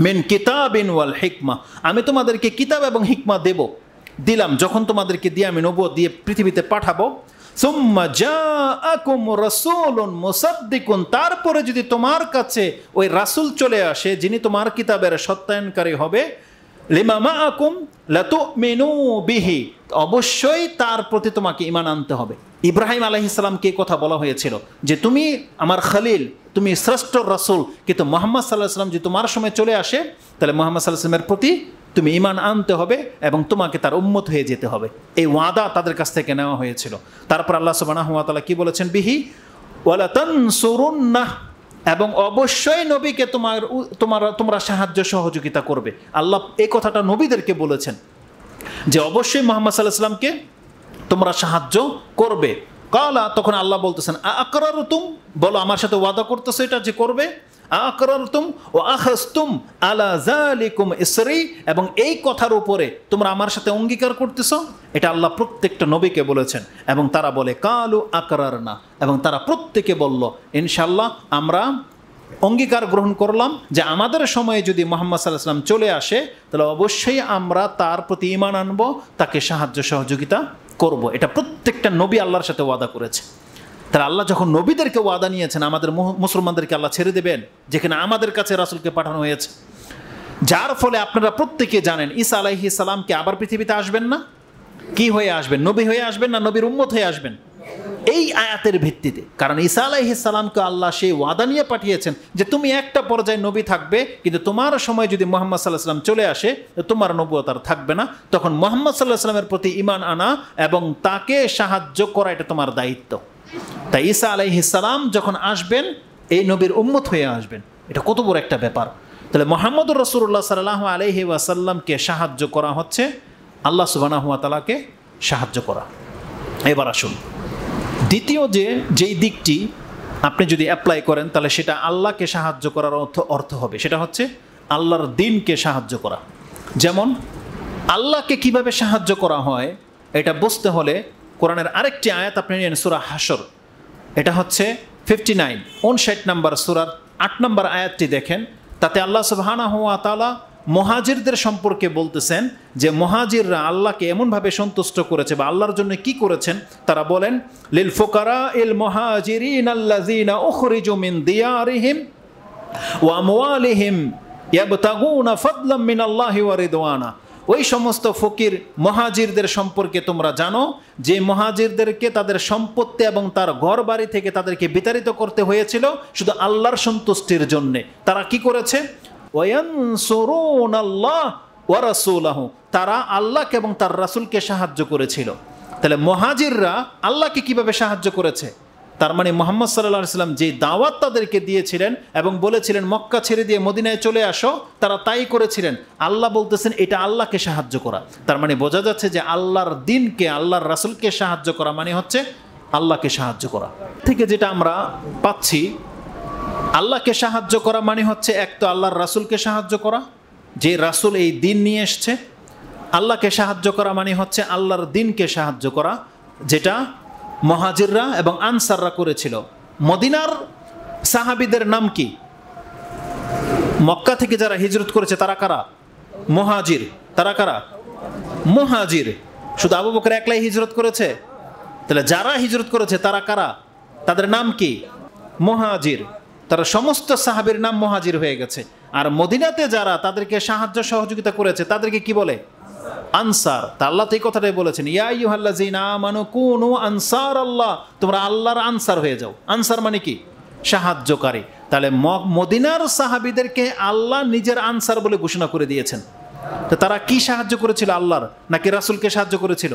মেন কিতাবিন ওয়াল হিকমা আমি তোমাদেরকে কিতাব এবং হিকমা দেব দিলাম যখন তোমাদেরকে দিয়ে আমি নব দিয়ে পৃথিবীতে পাঠাবো তারপরে যদি তোমার কাছে ওই রাসুল চলে আসে যিনি তোমার কিতাবের সত্যায়নকারী হবে বিহি অবশ্যই তার প্রতি তোমাকে ইমান আনতে হবে ইব্রাহিম আলহ ইসলামকে কথা বলা হয়েছিল যে তুমি আমার খালিল তুমি শ্রেষ্ঠ রাসুল কিন্তু মোহাম্মদ সাল্লাহ সাল্লাম যদি তোমার সময় চলে আসে তাহলে মোহাম্মদ সাল্লাহ সাল্লামের প্রতি তুমি ইমান আনতে হবে এবং তোমাকে তার উম্মত হয়ে যেতে হবে এই ওয়াদা তাদের কাছ থেকে নেওয়া হয়েছিল তারপর আল্লাহ সুবানাহতালা কি বলেছেন বিহি ওয়ালাতন এবং অবশ্যই নবীকে তোমার তোমার তোমরা সাহায্য সহযোগিতা করবে আল্লাহ এই কথাটা নবীদেরকে বলেছেন যে অবশ্যই মোহাম্মদ সাল্লাহ সাল্লামকে তোমরা সাহায্য করবে কলা তখন আল্লাহ বলতেছেন আকরার তুম বলো আমার সাথে ওয়াদা করতেছে এটা যে করবে আকরারতুম ও আলা জালিকুম ইসরি এবং এই কথার উপরে তোমরা আমার সাথে অঙ্গীকার করতেছ এটা আল্লাহ প্রত্যেকটা নবীকে বলেছেন এবং তারা বলে কালু আকরার না এবং তারা প্রত্যেকে বলল ইনশাল্লাহ আমরা অঙ্গীকার গ্রহণ করলাম যে আমাদের সময়ে যদি মোহাম্মদ সাল্লাহাম চলে আসে তাহলে অবশ্যই আমরা তার প্রতি ইমান আনব তাকে সাহায্য সহযোগিতা করব এটা প্রত্যেকটা নবী আল্লাহর সাথে ওয়াদা করেছে তাহলে আল্লাহ যখন নবীদেরকে ওয়াদা নিয়েছেন আমাদের মুসলমানদেরকে আল্লাহ ছেড়ে দেবেন যেখানে আমাদের কাছে রাসুলকে পাঠানো হয়েছে যার ফলে আপনারা প্রত্যেকে জানেন ইসা আলাহি সালামকে আবার পৃথিবীতে আসবেন না কি হয়ে আসবেন নবী হয়ে আসবেন না নবীর উম্মত হয়ে আসবেন এই আয়াতের ভিত্তিতে কারণ ইসা সালামকে আল্লাহ সেই ওয়াদা নিয়ে পাঠিয়েছেন যে তুমি একটা পর্যায়ে নবী থাকবে কিন্তু তোমার সময় যদি মোহাম্মদ সাল্লাহ সাল্লাম চলে আসে তোমার নবুয়তার থাকবে না তখন মোহাম্মদ সাল্লাহ সাল্লামের প্রতি ইমান আনা এবং তাকে সাহায্য করা এটা তোমার দায়িত্ব তাই ঈসা আলাইহিসালাম যখন আসবেন এই নবীর উম্মত হয়ে আসবেন এটা কত বড় একটা ব্যাপার তাহলে মোহাম্মদুর রসুল্লাহ সাল্লাহ আলহি ওয়াসাল্লামকে সাহায্য করা হচ্ছে আল্লাহ সুবানাহুয়া তালাকে সাহায্য করা এবার আসুন দ্বিতীয় যে যেই দিকটি আপনি যদি অ্যাপ্লাই করেন তাহলে সেটা আল্লাহকে সাহায্য করার অর্থ অর্থ হবে সেটা হচ্ছে আল্লাহর দিনকে সাহায্য করা যেমন আল্লাহকে কিভাবে সাহায্য করা হয় এটা বুঝতে হলে কোরআনের আরেকটি আয়াত আপনি নিন সুরা হাসর এটা হচ্ছে ফিফটি নাইন উনষাট নম্বর সুরার আট নম্বর আয়াতটি দেখেন তাতে আল্লাহ সুবাহানা হুয়া তালা মহাজিরদের সম্পর্কে বলতেছেন যে মহাজিররা আল্লাহকে এমনভাবে সন্তুষ্ট করেছে বা আল্লাহর জন্য কি করেছেন তারা বলেন লিল ফোকারা ইল মহাজিরিন আল্লাজিনা ওখরিজুমিন দিয়ারিহিম ওয়ামওয়ালিহিম ইয়াবতাগুনা ফাদলাম মিন আল্লাহি ওয়া ওই সমস্ত ফকির মহাজিরদের সম্পর্কে তোমরা জানো যে মহাজিরদেরকে তাদের সম্পত্তি এবং তার ঘর বাড়ি থেকে তাদেরকে বিতাড়িত করতে হয়েছিল শুধু আল্লাহর সন্তুষ্টির জন্যে তারা কি করেছে আল্লাহ তারা আল্লাহকে এবং তার রাসুলকে সাহায্য করেছিল তাহলে মহাজিররা আল্লাহকে কিভাবে সাহায্য করেছে তার মানে মোহাম্মদ সাল্লাহ সাল্লাম যে দাওয়াত তাদেরকে দিয়েছিলেন এবং বলেছিলেন মক্কা ছেড়ে দিয়ে মদিনায় চলে আসো তারা তাই করেছিলেন আল্লাহ বলতেছেন এটা আল্লাহকে সাহায্য করা তার মানে বোঝা যাচ্ছে যে আল্লাহর দিনকে আল্লাহর রাসুলকে সাহায্য করা মানে হচ্ছে আল্লাহকে সাহায্য করা থেকে যেটা আমরা পাচ্ছি আল্লাহকে সাহায্য করা মানে হচ্ছে এক তো আল্লাহর রাসুলকে সাহায্য করা যে রাসুল এই দিন নিয়ে এসছে আল্লাহকে সাহায্য করা মানে হচ্ছে আল্লাহর দিনকে সাহায্য করা যেটা মহাজিররা এবং আনসাররা করেছিল মদিনার সাহাবিদের নাম কি মক্কা থেকে যারা হিজরত করেছে তারা কারা মহাজির তারা কারা মহাজির শুধু আবু বকর একলাই হিজরত করেছে তাহলে যারা হিজরত করেছে তারা কারা তাদের নাম কি মহাজির তারা সমস্ত সাহাবির নাম মহাজির হয়ে গেছে আর মদিনাতে যারা তাদেরকে সাহায্য সহযোগিতা করেছে তাদেরকে কি বলে আনসার তা আল্লাহ তো এই কথাটাই বলেছেন কুনু আনসার আল্লাহ তোমরা আল্লাহর আনসার হয়ে যাও আনসার মানে কি সাহায্যকারী তাহলে মদিনার সাহাবিদেরকে আল্লাহ নিজের আনসার বলে ঘোষণা করে দিয়েছেন তো তারা কি সাহায্য করেছিল আল্লাহর নাকি রাসুলকে সাহায্য করেছিল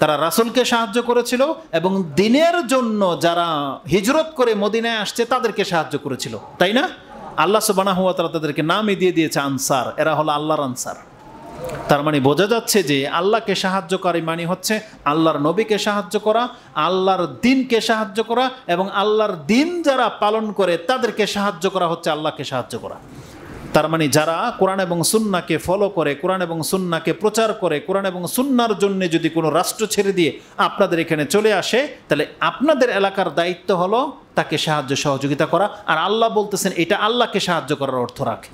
তারা রাসুলকে সাহায্য করেছিল এবং দিনের জন্য যারা হিজরত করে মদিনায় আসছে তাদেরকে সাহায্য করেছিল তাই না আল্লাহ সুবানা হুয়া তারা তাদেরকে নামই দিয়ে দিয়েছে আনসার এরা হলো আল্লাহর আনসার তার মানে বোঝা যাচ্ছে যে আল্লাহকে সাহায্যকারী মানে হচ্ছে আল্লাহর নবীকে সাহায্য করা আল্লাহর দিনকে সাহায্য করা এবং আল্লাহর দিন যারা পালন করে তাদেরকে সাহায্য করা হচ্ছে আল্লাহকে সাহায্য করা তার মানে যারা কোরআন এবং সুন্নাকে ফলো করে কোরআন এবং সুন্নাকে প্রচার করে কোরআন এবং সুন্নার জন্য যদি কোনো রাষ্ট্র ছেড়ে দিয়ে আপনাদের এখানে চলে আসে তাহলে আপনাদের এলাকার দায়িত্ব হলো তাকে সাহায্য সহযোগিতা করা আর আল্লাহ বলতেছেন এটা আল্লাহকে সাহায্য করার অর্থ রাখে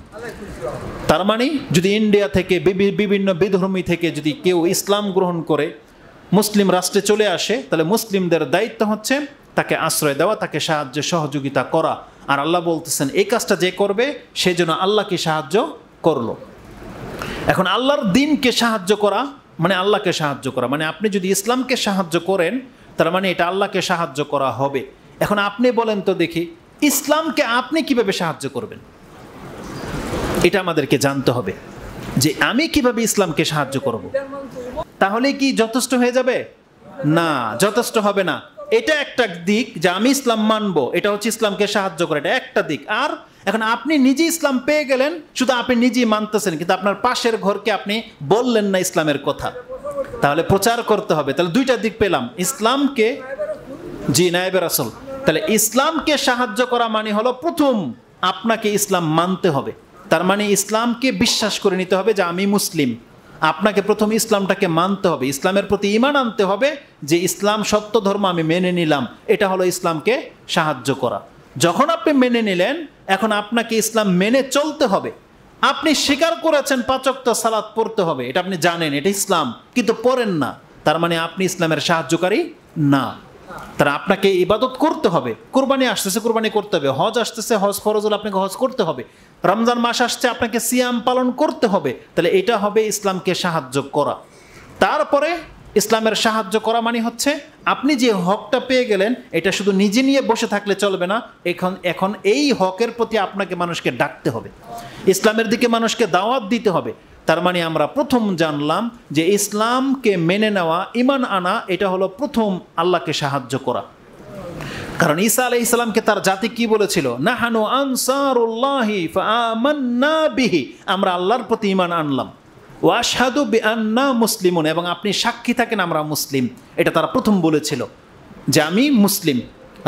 তার মানে যদি ইন্ডিয়া থেকে বিভিন্ন বিধর্মী থেকে যদি কেউ ইসলাম গ্রহণ করে মুসলিম রাষ্ট্রে চলে আসে তাহলে মুসলিমদের দায়িত্ব হচ্ছে তাকে আশ্রয় দেওয়া তাকে সাহায্য সহযোগিতা করা আর আল্লাহ বলতেছেন এই কাজটা যে করবে সে যেন আল্লাহকে সাহায্য করলো এখন আল্লাহর দিনকে সাহায্য করা মানে আল্লাহকে সাহায্য করা মানে আপনি যদি ইসলামকে সাহায্য করেন তার মানে এটা আল্লাহকে সাহায্য করা হবে এখন আপনি বলেন তো দেখি ইসলামকে আপনি কিভাবে সাহায্য করবেন এটা আমাদেরকে জানতে হবে যে আমি কিভাবে ইসলামকে সাহায্য করব তাহলে কি যথেষ্ট হয়ে যাবে না যথেষ্ট হবে না এটা একটা দিক যে আমি ইসলাম মানব এটা হচ্ছে ইসলামকে সাহায্য করে এটা একটা দিক আর এখন আপনি নিজে ইসলাম পেয়ে গেলেন শুধু আপনি নিজেই মানতেছেন কিন্তু আপনার পাশের ঘরকে আপনি বললেন না ইসলামের কথা তাহলে প্রচার করতে হবে তাহলে দুইটা দিক পেলাম ইসলামকে জি নায়েবের আসল তাহলে ইসলামকে সাহায্য করা মানে হলো প্রথম আপনাকে ইসলাম মানতে হবে তার মানে ইসলামকে বিশ্বাস করে নিতে হবে যে আমি মুসলিম আপনাকে প্রথম ইসলামটাকে মানতে হবে ইসলামের প্রতি ইমান আনতে হবে যে ইসলাম সত্য ধর্ম আমি মেনে নিলাম এটা হলো ইসলামকে সাহায্য করা যখন আপনি মেনে নিলেন এখন আপনাকে ইসলাম মেনে চলতে হবে আপনি স্বীকার করেছেন পাচক্ত সালাদ পড়তে হবে এটা আপনি জানেন এটা ইসলাম কিন্তু পড়েন না তার মানে আপনি ইসলামের সাহায্যকারী না তারা আপনাকে ইবাদত করতে হবে কোরবানি আসতেছে কোরবানি করতে হবে হজ আসতেছে হজ ফরজ হলে আপনাকে হজ করতে হবে রমজান মাস আসছে আপনাকে সিয়াম পালন করতে হবে তাহলে এটা হবে ইসলামকে সাহায্য করা তারপরে ইসলামের সাহায্য করা মানে হচ্ছে আপনি যে হকটা পেয়ে গেলেন এটা শুধু নিজে নিয়ে বসে থাকলে চলবে না এখন এখন এই হকের প্রতি আপনাকে মানুষকে ডাকতে হবে ইসলামের দিকে মানুষকে দাওয়াত দিতে হবে তার মানে আমরা প্রথম জানলাম যে ইসলামকে মেনে নেওয়া ইমান আনা এটা হলো প্রথম আল্লাহকে সাহায্য করা কারণ ঈসা আলাই ইসলামকে তার জাতি কি বলেছিল নাহানু আনসারুল্লাহি বিহি আমরা আল্লাহর প্রতি ইমান আনলাম ওয়াশাদু বি আন্না মুসলিমুন এবং আপনি সাক্ষী থাকেন আমরা মুসলিম এটা তারা প্রথম বলেছিল যে আমি মুসলিম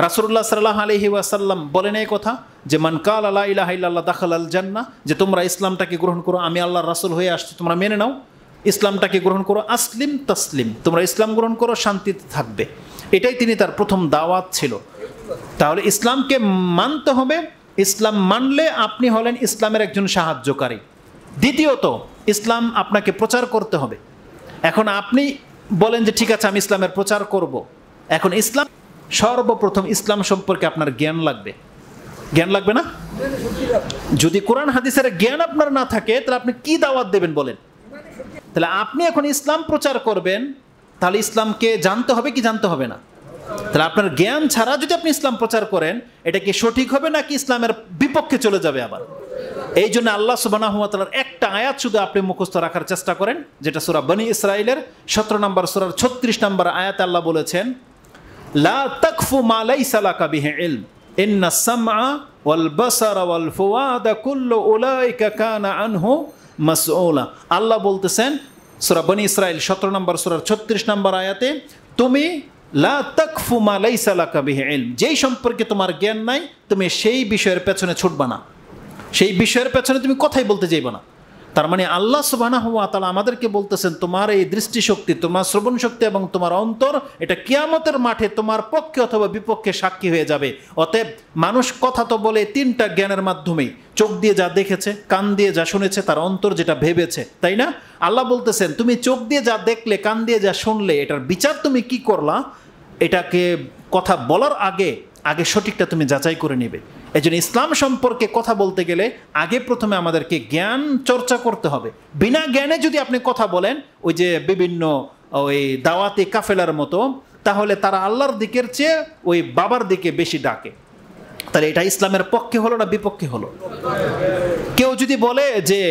রাসুল্লাহ সাল্লাহ আলহি ওয়াসাল্লাম বলেন এই কথা যে কাল আল্লাহ ইলাহ ইল্লাহ দাখাল আল জান্না যে তোমরা ইসলামটাকে গ্রহণ করো আমি আল্লাহর রাসুল হয়ে আসছি তোমরা মেনে নাও ইসলামটাকে গ্রহণ করো আসলিম তসলিম তোমরা ইসলাম গ্রহণ করো শান্তিতে থাকবে এটাই তিনি তার প্রথম দাওয়াত ছিল তাহলে ইসলামকে মানতে হবে ইসলাম মানলে আপনি হলেন ইসলামের একজন সাহায্যকারী দ্বিতীয়ত ইসলাম আপনাকে প্রচার করতে হবে এখন আপনি বলেন যে ঠিক আছে আমি ইসলামের প্রচার করব। এখন ইসলাম সর্বপ্রথম ইসলাম সম্পর্কে আপনার জ্ঞান লাগবে জ্ঞান লাগবে না যদি কোরআন হাদিসের জ্ঞান আপনার না থাকে তাহলে আপনি কি দাওয়াত দেবেন বলেন তাহলে আপনি এখন ইসলাম প্রচার করবেন তাহলে ইসলামকে জানতে হবে কি জানতে হবে না তাহলে আপনার জ্ঞান ছাড়া যদি আপনি ইসলাম প্রচার করেন এটা কি সঠিক হবে নাকি ইসলামের বিপক্ষে চলে যাবে আবার এই জন্য আল্লাহ সুবানাহতালার একটা আয়াত শুধু আপনি মুখস্থ রাখার চেষ্টা করেন যেটা সুরা বনি ইসরায়েলের সতেরো নম্বর সুরার ছত্রিশ নম্বর আয়াত আল্লাহ বলেছেন মালাই সালা কানা আনহু আল্লাহ বলতেছেন সুরা বনি ইসরায়েল সতেরো নম্বর সুরার ছত্রিশ নম্বর আয়াতে তুমি যেই সম্পর্কে তোমার জ্ঞান নাই তুমি সেই বিষয়ের পেছনে ছুটবা না সেই বিষয়ের পেছনে তুমি কথাই বলতে যাইব না তার মানে আল্লাহ সুবাহ তালা আমাদেরকে বলতেছেন তোমার এই দৃষ্টিশক্তি তোমার শ্রবণ শক্তি এবং তোমার অন্তর এটা কিয়ামতের মাঠে তোমার পক্ষে অথবা বিপক্ষে সাক্ষী হয়ে যাবে অতএব মানুষ কথা তো বলে তিনটা জ্ঞানের মাধ্যমেই চোখ দিয়ে যা দেখেছে কান দিয়ে যা শুনেছে তার অন্তর যেটা ভেবেছে তাই না আল্লাহ বলতেছেন তুমি চোখ দিয়ে যা দেখলে কান দিয়ে যা শুনলে এটার বিচার তুমি কি করলা এটাকে কথা বলার আগে আগে সঠিকটা তুমি যাচাই করে নেবে এই জন্য ইসলাম সম্পর্কে কথা বলতে গেলে আগে প্রথমে আমাদেরকে জ্ঞান চর্চা করতে হবে বিনা জ্ঞানে যদি আপনি কথা বলেন ওই যে বিভিন্ন ওই দাওয়াতে কাফেলার মতো তাহলে তারা আল্লাহর দিকের চেয়ে ওই বাবার দিকে বেশি ডাকে তাহলে এটা ইসলামের পক্ষে হলো না বিপক্ষে হলো কেউ যদি বলে যে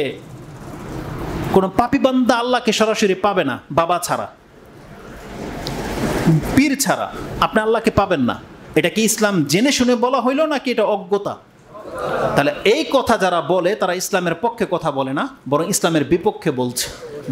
কোনো পাপি বান্দা আল্লাহকে সরাসরি পাবে না বাবা ছাড়া পীর ছাড়া আপনি আল্লাহকে পাবেন না এটা কি ইসলাম জেনে শুনে বলা হইল নাকি এটা অজ্ঞতা তাহলে এই কথা যারা বলে তারা ইসলামের পক্ষে কথা বলে না বরং ইসলামের বিপক্ষে বলছে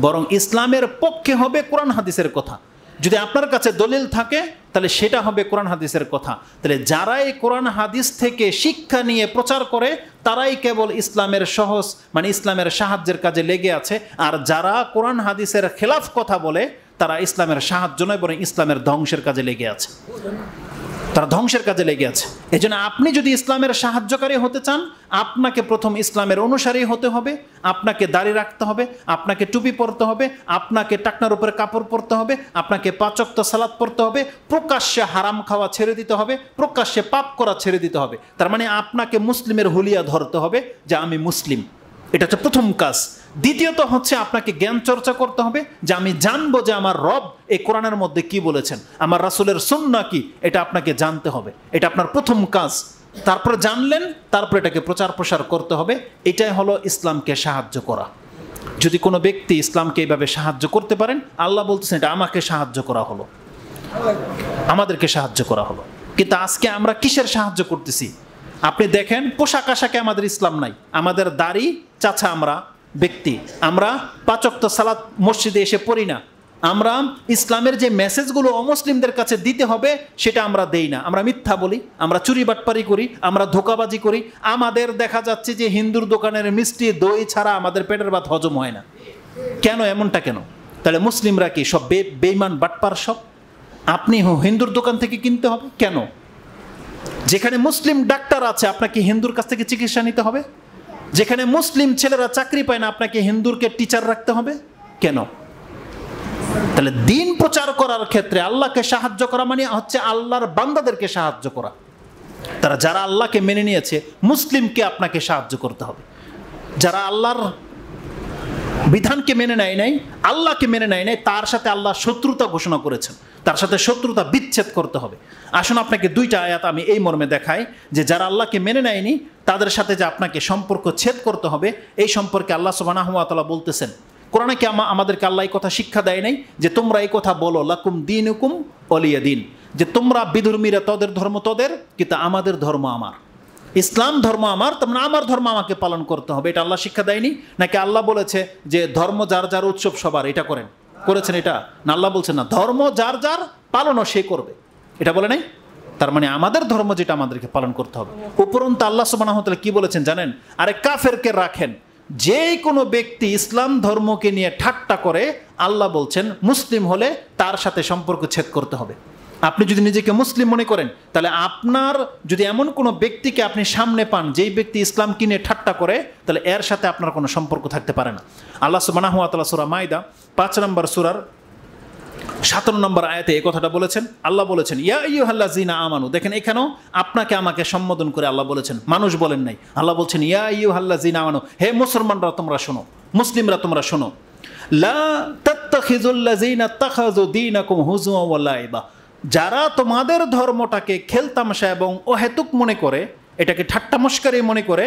বরং ইসলামের পক্ষে হবে কোরআন হাদিসের কথা যদি আপনার কাছে দলিল থাকে তাহলে সেটা হবে কোরআন হাদিসের কথা তাহলে যারা এই কোরআন হাদিস থেকে শিক্ষা নিয়ে প্রচার করে তারাই কেবল ইসলামের সহজ মানে ইসলামের সাহায্যের কাজে লেগে আছে আর যারা কোরআন হাদিসের খেলাফ কথা বলে তারা ইসলামের সাহায্য নয় বরং ইসলামের ধ্বংসের কাজে লেগে আছে তারা ধ্বংসের কাজে লেগে আছে এই আপনি যদি ইসলামের সাহায্যকারী হতে চান আপনাকে প্রথম ইসলামের অনুসারী হতে হবে আপনাকে দাড়ি রাখতে হবে আপনাকে টুপি পরতে হবে আপনাকে টাকনার উপরে কাপড় পরতে হবে আপনাকে পাচক্ত সালাদ পরতে হবে প্রকাশ্যে হারাম খাওয়া ছেড়ে দিতে হবে প্রকাশ্যে পাপ করা ছেড়ে দিতে হবে তার মানে আপনাকে মুসলিমের হুলিয়া ধরতে হবে যে আমি মুসলিম এটা হচ্ছে প্রথম কাজ দ্বিতীয়ত হচ্ছে আপনাকে জ্ঞান চর্চা করতে হবে যে আমি জানবো যে আমার রব এই কোরআনের মধ্যে কি বলেছেন আমার রাসুলের সুন্না কি এটা আপনাকে জানতে হবে এটা আপনার প্রথম কাজ তারপর জানলেন তারপর এটাকে প্রচার প্রসার করতে হবে এটাই হলো ইসলামকে সাহায্য করা যদি কোনো ব্যক্তি ইসলামকে এইভাবে সাহায্য করতে পারেন আল্লাহ বলতেছেন এটা আমাকে সাহায্য করা হলো আমাদেরকে সাহায্য করা হলো কিন্তু আজকে আমরা কিসের সাহায্য করতেছি আপনি দেখেন পোশাক আশাকে আমাদের ইসলাম নাই আমাদের দাড়ি চাচা আমরা ব্যক্তি আমরা পাচক্ত সালাদ মসজিদে এসে পড়ি না আমরা ইসলামের যে মেসেজগুলো অমুসলিমদের কাছে দিতে হবে সেটা আমরা দেই না আমরা মিথ্যা বলি আমরা চুরি বাটপারি করি আমরা ধোকাবাজি করি আমাদের দেখা যাচ্ছে যে হিন্দুর দোকানের মিষ্টি দই ছাড়া আমাদের পেটের ভাত হজম হয় না কেন এমনটা কেন তাহলে মুসলিমরা কি সব বে বেইমান বাটপার সব আপনি হিন্দুর দোকান থেকে কিনতে হবে কেন যেখানে মুসলিম ডাক্তার আছে আপনাকে হিন্দুর কাছ থেকে চিকিৎসা নিতে হবে যেখানে মুসলিম ছেলেরা চাকরি পায় না আপনাকে হিন্দুরকে টিচার রাখতে হবে কেন তাহলে দিন প্রচার করার ক্ষেত্রে আল্লাহকে সাহায্য করা মানে হচ্ছে আল্লাহর বান্দাদেরকে সাহায্য করা তারা যারা আল্লাহকে মেনে নিয়েছে মুসলিমকে আপনাকে সাহায্য করতে হবে যারা আল্লাহর বিধানকে মেনে নেয় নাই আল্লাহকে মেনে নেয় নাই তার সাথে আল্লাহ শত্রুতা ঘোষণা করেছেন তার সাথে শত্রুতা বিচ্ছেদ করতে হবে আসুন আপনাকে দুইটা আয়াত আমি এই মর্মে দেখাই যে যারা আল্লাহকে মেনে নেয়নি তাদের সাথে যে আপনাকে সম্পর্ক ছেদ করতে হবে এই সম্পর্কে আল্লাহ সুবানাহমাতালা বলতেছেন কোরআনে কি আমাদেরকে আল্লাহ এই কথা শিক্ষা দেয় নাই যে তোমরা এই কথা বলো লাকুম দিন হুকুম অলিয়া দিন যে তোমরা বিধর্মীরা তদের ধর্ম তদের কিন্তু আমাদের ধর্ম আমার ইসলাম ধর্ম আমার তেমন মানে আমার ধর্ম আমাকে পালন করতে হবে এটা আল্লাহ শিক্ষা দেয়নি নাকি আল্লাহ বলেছে যে ধর্ম যার যার উৎসব সবার এটা করেন করেছেন এটা না আল্লাহ বলছেন না ধর্ম যার যার পালনও সে করবে এটা বলে নাই তার মানে আমাদের ধর্ম যেটা আমাদেরকে পালন করতে হবে উপরন্ত আল্লাহ সুবাহ কি বলেছেন জানেন আরে কাফেরকে রাখেন যে কোনো ব্যক্তি ইসলাম ধর্মকে নিয়ে ঠাট্টা করে আল্লাহ বলছেন মুসলিম হলে তার সাথে সম্পর্ক ছেদ করতে হবে আপনি যদি নিজেকে মুসলিম মনে করেন তাহলে আপনার যদি এমন কোনো ব্যক্তিকে আপনি সামনে পান যেই ব্যক্তি ইসলাম কিনে ঠাট্টা করে তাহলে এর সাথে আপনার কোনো সম্পর্ক থাকতে পারে না আল্লাহ সুবাহ সুরা মাইদা পাঁচ নম্বর সুরার সাতান্ন নম্বর আয়াতে এই কথাটা বলেছেন আল্লাহ বলেছেন ইয়া ইউ আল্লাহ জিনা আমানু দেখেন এখানেও আপনাকে আমাকে সম্বোধন করে আল্লাহ বলেছেন মানুষ বলেন নাই আল্লাহ বলছেন ইয়া ইউ আল্লাহ জিনা আমানু হে মুসলমানরা তোমরা শোনো মুসলিমরা তোমরা শোনো লা যারা তোমাদের ধর্মটাকে খেলতামশা এবং অহেতুক মনে করে এটাকে ঠাট্টামস্কারী মনে করে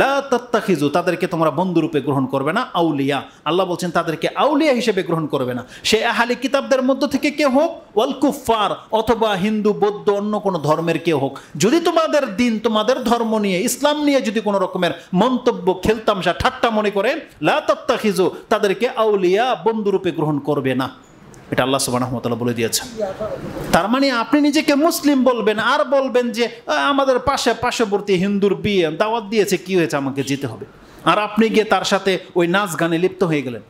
লাখিজু তাদেরকে তোমরা বন্ধুরূপে গ্রহণ করবে না আউলিয়া আল্লাহ বলছেন তাদেরকে আউলিয়া হিসেবে গ্রহণ করবে না সে আহালি কিতাবদের মধ্য থেকে কে হোক ওয়ালকুফার অথবা হিন্দু বৌদ্ধ অন্য কোনো ধর্মের কেউ হোক যদি তোমাদের দিন তোমাদের ধর্ম নিয়ে ইসলাম নিয়ে যদি কোনো রকমের মন্তব্য খেলতামশা ঠাট্টা মনে করে লাখিজু তাদেরকে আউলিয়া বন্ধুরূপে গ্রহণ করবে না এটা আল্লাহ সুবাহতাল্লাহ বলে দিয়েছেন তার মানে আপনি নিজেকে মুসলিম বলবেন আর বলবেন যে আমাদের পাশে পার্শ্ববর্তী হিন্দুর বিয়ে দাওয়াত দিয়েছে কি হয়েছে আমাকে যেতে হবে আর আপনি গিয়ে তার সাথে ওই নাচ গানে লিপ্ত হয়ে গেলেন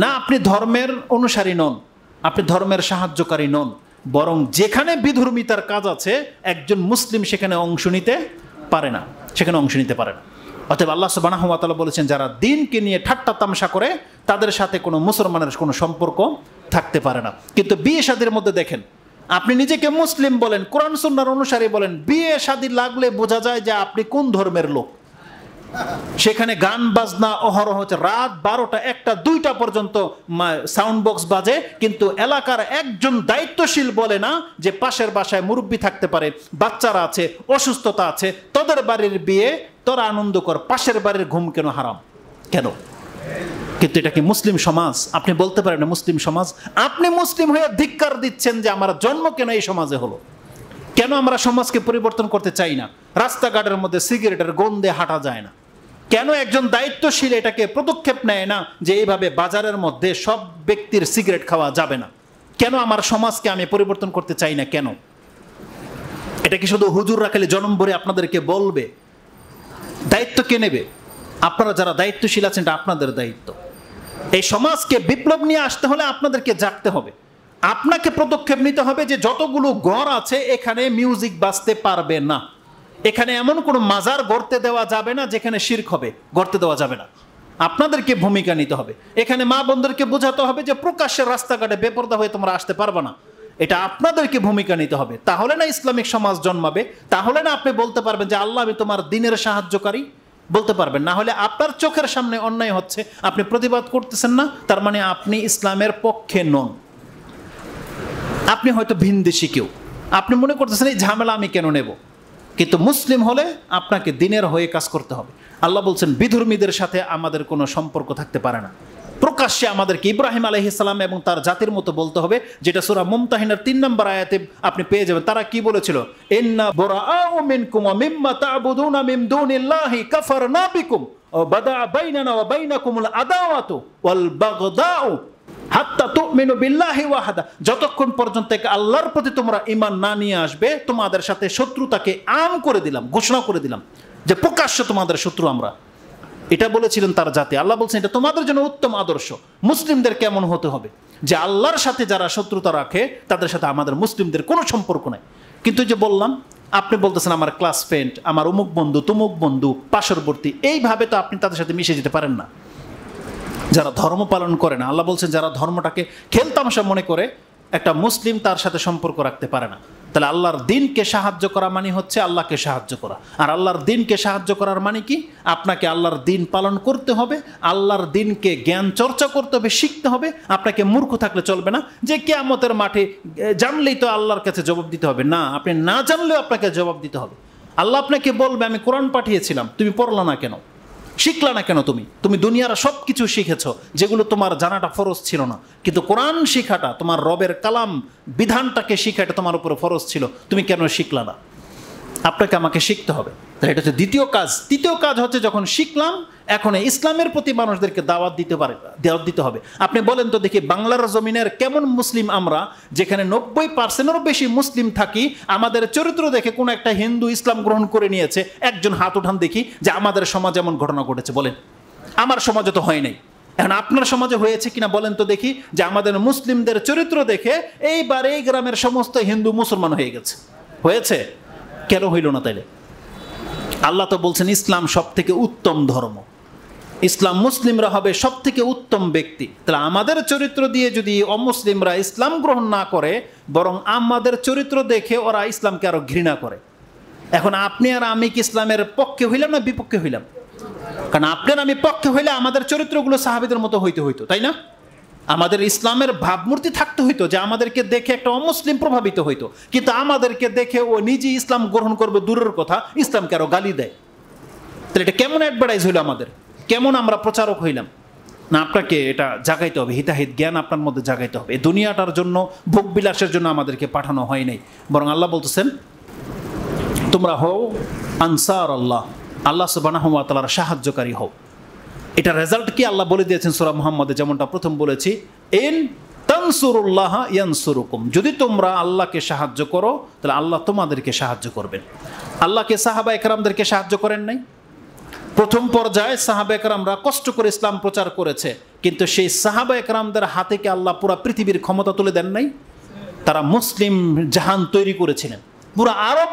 না আপনি ধর্মের অনুসারী নন আপনি ধর্মের সাহায্যকারী নন বরং যেখানে বিধর্মিতার কাজ আছে একজন মুসলিম সেখানে অংশ নিতে পারে না সেখানে অংশ নিতে পারে না অতএব আল্লাহ সুবাহ বলেছেন যারা দিনকে নিয়ে ঠাট্টা তামসা করে তাদের সাথে কোনো মুসলমানের কোনো সম্পর্ক থাকতে পারে না কিন্তু বিয়ে শাদির মধ্যে দেখেন আপনি নিজেকে মুসলিম বলেন কোরআন সুন্নার অনুসারে বলেন বিয়ে সাদী লাগলে বোঝা যায় যে আপনি কোন ধর্মের লোক সেখানে গান বাজনা অহরহ হচ্ছে রাত বারোটা একটা দুইটা পর্যন্ত সাউন্ড বক্স বাজে কিন্তু এলাকার একজন দায়িত্বশীল বলে না যে পাশের বাসায় মুরব্বী থাকতে পারে বাচ্চারা আছে অসুস্থতা আছে তাদের বাড়ির বিয়ে তোরা আনন্দ কর পাশের বাড়ির ঘুম কেন হারাম কেন কিন্তু এটা কি মুসলিম সমাজ আপনি বলতে পারেন না মুসলিম সমাজ আপনি মুসলিম হয়ে ধিক্কার দিচ্ছেন যে আমার জন্ম কেন এই সমাজে হলো কেন আমরা সমাজকে পরিবর্তন করতে চাই না রাস্তাঘাটের মধ্যে সিগারেটের গন্ধে হাঁটা যায় না কেন একজন দায়িত্বশীল এটাকে পদক্ষেপ নেয় না যে এইভাবে বাজারের মধ্যে সব ব্যক্তির সিগারেট খাওয়া যাবে না কেন আমার সমাজকে আমি পরিবর্তন করতে চাই না কেন এটা কি শুধু হুজুর রাখলে জনম ভরে আপনাদেরকে বলবে দায়িত্ব কে নেবে আপনারা যারা দায়িত্বশীল আছেন এটা আপনাদের দায়িত্ব এই সমাজকে বিপ্লব নিয়ে আসতে হলে আপনাদেরকে জাগতে হবে আপনাকে পদক্ষেপ নিতে হবে যে যতগুলো গড় আছে এখানে মিউজিক বাজতে পারবে না এখানে এমন কোনো মাজার গড়তে দেওয়া যাবে না যেখানে শির্ক হবে গড়তে দেওয়া যাবে না আপনাদেরকে ভূমিকা নিতে হবে এখানে মা বোনদেরকে বোঝাতে হবে যে প্রকাশ্যের রাস্তাঘাটে বেপরদা হয়ে তোমরা আসতে পারবে না এটা আপনাদেরকে ভূমিকা নিতে হবে তাহলে না ইসলামিক সমাজ জন্মাবে তাহলে না আপনি বলতে পারবেন যে আল্লাহ আমি তোমার দিনের সাহায্যকারী বলতে পারবেন না হলে আপনার চোখের সামনে অন্যায় হচ্ছে আপনি প্রতিবাদ করতেছেন না তার মানে আপনি ইসলামের পক্ষে নন আপনি হয়তো ভিনদেশি কেউ আপনি মনে করতেছেন এই ঝামেলা আমি কেন নেব কিন্তু মুসলিম হলে আপনাকে দিনের হয়ে কাজ করতে হবে আল্লাহ বলছেন বিধর্মীদের সাথে আমাদের কোনো সম্পর্ক থাকতে পারে না প্রকাশ্যে আমাদেরকে ইব্রাহিম ইসলাম এবং তার জাতির মতো বলতে হবে যেটা সুরা মুমতাহিনার তিন নম্বর আয়াতে আপনি পেয়ে যাবেন তারা কি বলেছিল যতক্ষণ পর্যন্ত আল্লাহর প্রতি তোমরা ইমান না নিয়ে আসবে তোমাদের সাথে শত্রুতাকে আম করে দিলাম ঘোষণা করে দিলাম যে প্রকাশ্য তোমাদের শত্রু আমরা এটা বলেছিলেন তার জাতি আল্লাহ বলছেন এটা তোমাদের জন্য উত্তম আদর্শ মুসলিমদের কেমন হতে হবে যে আল্লাহর সাথে যারা শত্রুতা রাখে তাদের সাথে আমাদের মুসলিমদের কোনো সম্পর্ক নাই কিন্তু যে বললাম আপনি বলতেছেন আমার ক্লাস ফ্রেন্ড আমার অমুক বন্ধু তুমুক বন্ধু পার্শ্ববর্তী এইভাবে তো আপনি তাদের সাথে মিশে যেতে পারেন না যারা ধর্ম পালন করে না আল্লাহ বলছেন যারা ধর্মটাকে খেলতামশা মনে করে একটা মুসলিম তার সাথে সম্পর্ক রাখতে পারে না তাহলে আল্লাহর দিনকে সাহায্য করা মানে হচ্ছে আল্লাহকে সাহায্য করা আর আল্লাহর দিনকে সাহায্য করার মানে কি আপনাকে আল্লাহর দিন পালন করতে হবে আল্লাহর দিনকে জ্ঞান চর্চা করতে হবে শিখতে হবে আপনাকে মূর্খ থাকলে চলবে না যে কেয়ামতের মাঠে জানলেই তো আল্লাহর কাছে জবাব দিতে হবে না আপনি না জানলেও আপনাকে জবাব দিতে হবে আল্লাহ আপনাকে বলবে আমি কোরআন পাঠিয়েছিলাম তুমি পড়লো না কেন শিখলা না কেন তুমি তুমি দুনিয়ার সব কিছু শিখেছ যেগুলো তোমার জানাটা ফরজ ছিল না কিন্তু কোরআন শিখাটা তোমার রবের কালাম বিধানটাকে শিখাটা তোমার উপরে ফরজ ছিল তুমি কেন শিখলা না আপনাকে আমাকে শিখতে হবে এটা হচ্ছে দ্বিতীয় কাজ তৃতীয় কাজ হচ্ছে যখন শিখলাম এখন ইসলামের প্রতি মানুষদেরকে দাওয়াত দিতে পারে দাওয়াত দিতে হবে আপনি বলেন তো দেখি বাংলার জমিনের কেমন মুসলিম আমরা যেখানে নব্বই পার্সেন্টেরও বেশি মুসলিম থাকি আমাদের চরিত্র দেখে কোনো একটা হিন্দু ইসলাম গ্রহণ করে নিয়েছে একজন হাত উঠান দেখি যে আমাদের সমাজ এমন ঘটনা ঘটেছে বলেন আমার সমাজে তো হয় নাই এখন আপনার সমাজে হয়েছে কিনা বলেন তো দেখি যে আমাদের মুসলিমদের চরিত্র দেখে এইবার এই গ্রামের সমস্ত হিন্দু মুসলমান হয়ে গেছে হয়েছে কেন হইল না তাইলে আল্লাহ তো বলছেন ইসলাম সব থেকে উত্তম ধর্ম ইসলাম মুসলিমরা হবে সব থেকে উত্তম ব্যক্তি তাহলে আমাদের চরিত্র দিয়ে যদি অমুসলিমরা ইসলাম গ্রহণ না করে বরং আমাদের চরিত্র দেখে ওরা ইসলামকে আরও ঘৃণা করে এখন আপনি আর আমি কি ইসলামের পক্ষে হইলাম না বিপক্ষে হইলাম কারণ আপনার আমি পক্ষে হইলে আমাদের চরিত্রগুলো সাহাবিদের মতো হইতে হইতো তাই না আমাদের ইসলামের ভাবমূর্তি থাকতে হইতো যে আমাদেরকে দেখে একটা অমুসলিম প্রভাবিত হইতো কিন্তু আমাদেরকে দেখে ও নিজে ইসলাম গ্রহণ করবে দূরের কথা ইসলামকে আরও গালি দেয় তাহলে এটা কেমন অ্যাডভার্টাইজ হইলো আমাদের কেমন আমরা প্রচারক হইলাম না আপনাকে এটা জাগাইতে হবে হিতাহিত জ্ঞান আপনার মধ্যে জাগাইতে হবে দুনিয়াটার জন্য ভোগ বিলাসের জন্য আমাদেরকে পাঠানো হয় নাই বরং আল্লাহ বলতেছেন তোমরা হও আনসার আল্লাহ আল্লাহ সুবানাহমা তালার সাহায্যকারী হও এটা রেজাল্ট কি আল্লাহ বলে দিয়েছেন সুরা মোহাম্মদে যেমনটা প্রথম বলেছি এন তনসুরুল্লাহ ইয়ানসুরুকুম যদি তোমরা আল্লাহকে সাহায্য করো তাহলে আল্লাহ তোমাদেরকে সাহায্য করবেন আল্লাহকে সাহাবা একরামদেরকে সাহায্য করেন নাই প্রথম পর্যায়ে সাহাবা একরামরা কষ্ট করে ইসলাম প্রচার করেছে কিন্তু সেই সাহাবা একরামদের হাতে কি আল্লাহ পুরা পৃথিবীর ক্ষমতা তুলে দেন নাই তারা মুসলিম জাহান তৈরি করেছিলেন পুরা আরব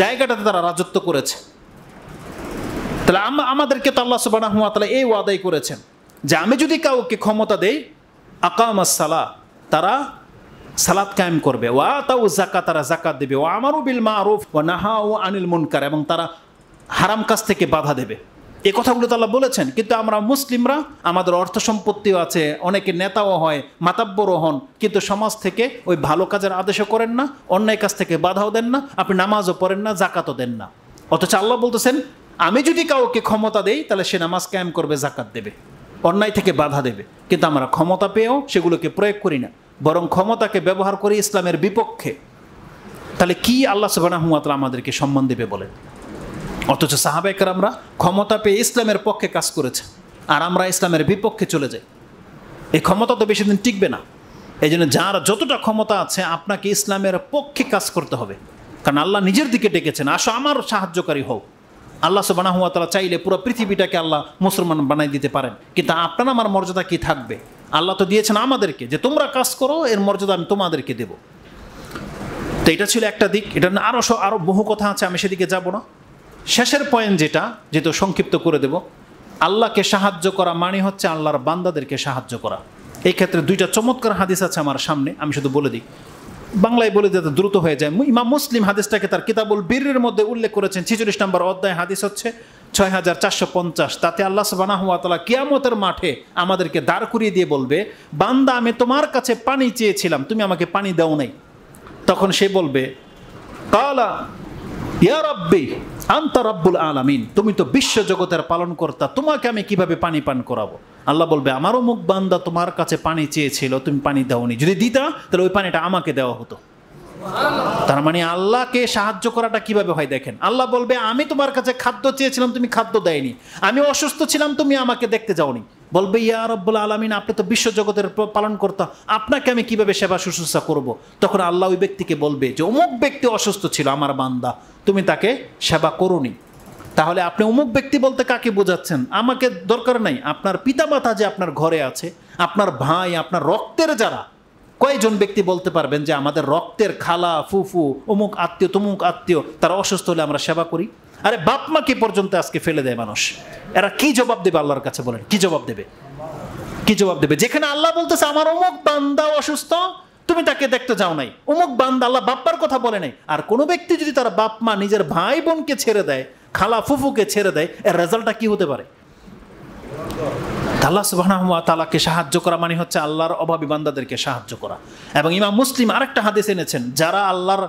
জায়গাটাতে তারা রাজত্ব করেছে তাহলে আমাদেরকে তো আল্লাহ সুবাহ তাহলে এই ওয়াদাই করেছেন যে আমি যদি কাউকে ক্ষমতা দেই আকাম সালা তারা সালাদ কায়েম করবে ওয়া তাও জাকা তারা জাকাত দেবে ও আমারও বিল মা আরফ ও নাহা ও আনিল মুনকার এবং তারা হারাম কাজ থেকে বাধা দেবে এ কথাগুলো আল্লাহ বলেছেন কিন্তু আমরা মুসলিমরা আমাদের অর্থ সম্পত্তিও আছে অনেকে নেতাও হয় মাতাব্বরও হন কিন্তু সমাজ থেকে ওই ভালো কাজের আদেশও করেন না অন্যায় কাজ থেকে বাধাও দেন না আপনি নামাজও পড়েন না জাকাতও দেন না অথচ আল্লাহ বলতেছেন আমি যদি কাউকে ক্ষমতা দেই তাহলে সে নামাজ ক্যাম করবে জাকাত দেবে অন্যায় থেকে বাধা দেবে কিন্তু আমরা ক্ষমতা পেয়েও সেগুলোকে প্রয়োগ করি না বরং ক্ষমতাকে ব্যবহার করি ইসলামের বিপক্ষে তাহলে কি আল্লাহ সুবাহ আমাদেরকে সম্মান দেবে বলেন অথচ সাহাবেকরা আমরা ক্ষমতা পেয়ে ইসলামের পক্ষে কাজ করেছে আর আমরা ইসলামের বিপক্ষে চলে যাই এই ক্ষমতা তো বেশি দিন টিকবে না এই জন্য যার যতটা ক্ষমতা আছে আপনাকে ইসলামের পক্ষে কাজ করতে হবে কারণ আল্লাহ নিজের দিকে ডেকেছেন আসো আমার সাহায্যকারী হোক আল্লাহ সুবাহ তারা চাইলে পুরো পৃথিবীটাকে আল্লাহ মুসলমান বানাই দিতে পারেন কিন্তু আপনার আমার মর্যাদা কি থাকবে আল্লাহ তো দিয়েছেন আমাদেরকে যে তোমরা কাজ করো এর মর্যাদা আমি তোমাদেরকে দেব তো এটা ছিল একটা দিক এটা আরও আরও বহু কথা আছে আমি সেদিকে যাব না শেষের পয়েন্ট যেটা যেহেতু সংক্ষিপ্ত করে দেব আল্লাহকে সাহায্য করা মানে হচ্ছে আল্লাহর বান্দাদেরকে সাহায্য করা এই ক্ষেত্রে দুইটা চমৎকার হাদিস আছে আমার সামনে আমি শুধু বলে দিই বাংলায় বলে দিতে দ্রুত হয়ে যায় ইমাম মুসলিম হাদিসটাকে তার কিতাবুল বীরের মধ্যে উল্লেখ করেছেন ছিচল্লিশ নম্বর অধ্যায় হাদিস হচ্ছে ছয় হাজার চারশো পঞ্চাশ তাতে আল্লাহ তালা কিয়ামতের মাঠে আমাদেরকে দাঁড় করিয়ে দিয়ে বলবে বান্দা আমি তোমার কাছে পানি চেয়েছিলাম তুমি আমাকে পানি দাও নাই তখন সে বলবে কালা ইয়া রব্বি আন্তা রব্বুল আলামিন তুমি তো বিশ্ব জগতের পালন কর্তা তোমাকে আমি কিভাবে পানি পান করাবো আল্লাহ বলবে আমারও মুখ বান্দা তোমার কাছে পানি চেয়েছিল তুমি পানি দাওনি যদি দিতা তাহলে ওই পানিটা আমাকে দেওয়া হতো তার মানে আল্লাহকে সাহায্য করাটা কিভাবে হয় দেখেন আল্লাহ বলবে আমি তোমার কাছে খাদ্য চেয়েছিলাম তুমি খাদ্য দেয়নি আমি অসুস্থ ছিলাম তুমি আমাকে দেখতে যাওনি বলবে ইয়া রব্বুল আলমিন আপনি তো বিশ্বজগতের পালন করতাম আপনাকে আমি কিভাবে সেবা শুশ্রূষা করব। তখন আল্লাহ ওই ব্যক্তিকে বলবে যে অমুক ব্যক্তি অসুস্থ ছিল আমার বান্দা তুমি তাকে সেবা করুনি তাহলে আপনি অমুক ব্যক্তি বলতে কাকে বোঝাচ্ছেন আমাকে দরকার নাই আপনার পিতামাতা যে আপনার ঘরে আছে আপনার ভাই আপনার রক্তের যারা কয়জন ব্যক্তি বলতে পারবেন যে আমাদের রক্তের খালা ফুফু অমুক আত্মীয় তমুক আত্মীয় তারা অসুস্থ হলে আমরা সেবা করি আরে বাপমা কি পর্যন্ত আজকে ফেলে দেয় মানুষ এরা কি জবাব দেবে আল্লাহর কাছে বলেন কি জবাব দেবে কি জবাব দেবে যেখানে আল্লাহ বলতেছে আমার অমুক বান্দা অসুস্থ তুমি তাকে দেখতে যাও নাই অমুক বান্দা আল্লাহ বাপ্পার কথা বলে নাই আর কোনো ব্যক্তি যদি তার বাপমা নিজের ভাই বোনকে ছেড়ে দেয় খালা ফুফুকে ছেড়ে দেয় এর রেজাল্টটা কি হতে পারে আল্লাহ সুবাহ তালাকে সাহায্য করা মানে হচ্ছে আল্লাহর অভাবী বান্দাদেরকে সাহায্য করা এবং ইমাম মুসলিম আরেকটা হাদিস এনেছেন যারা আল্লাহর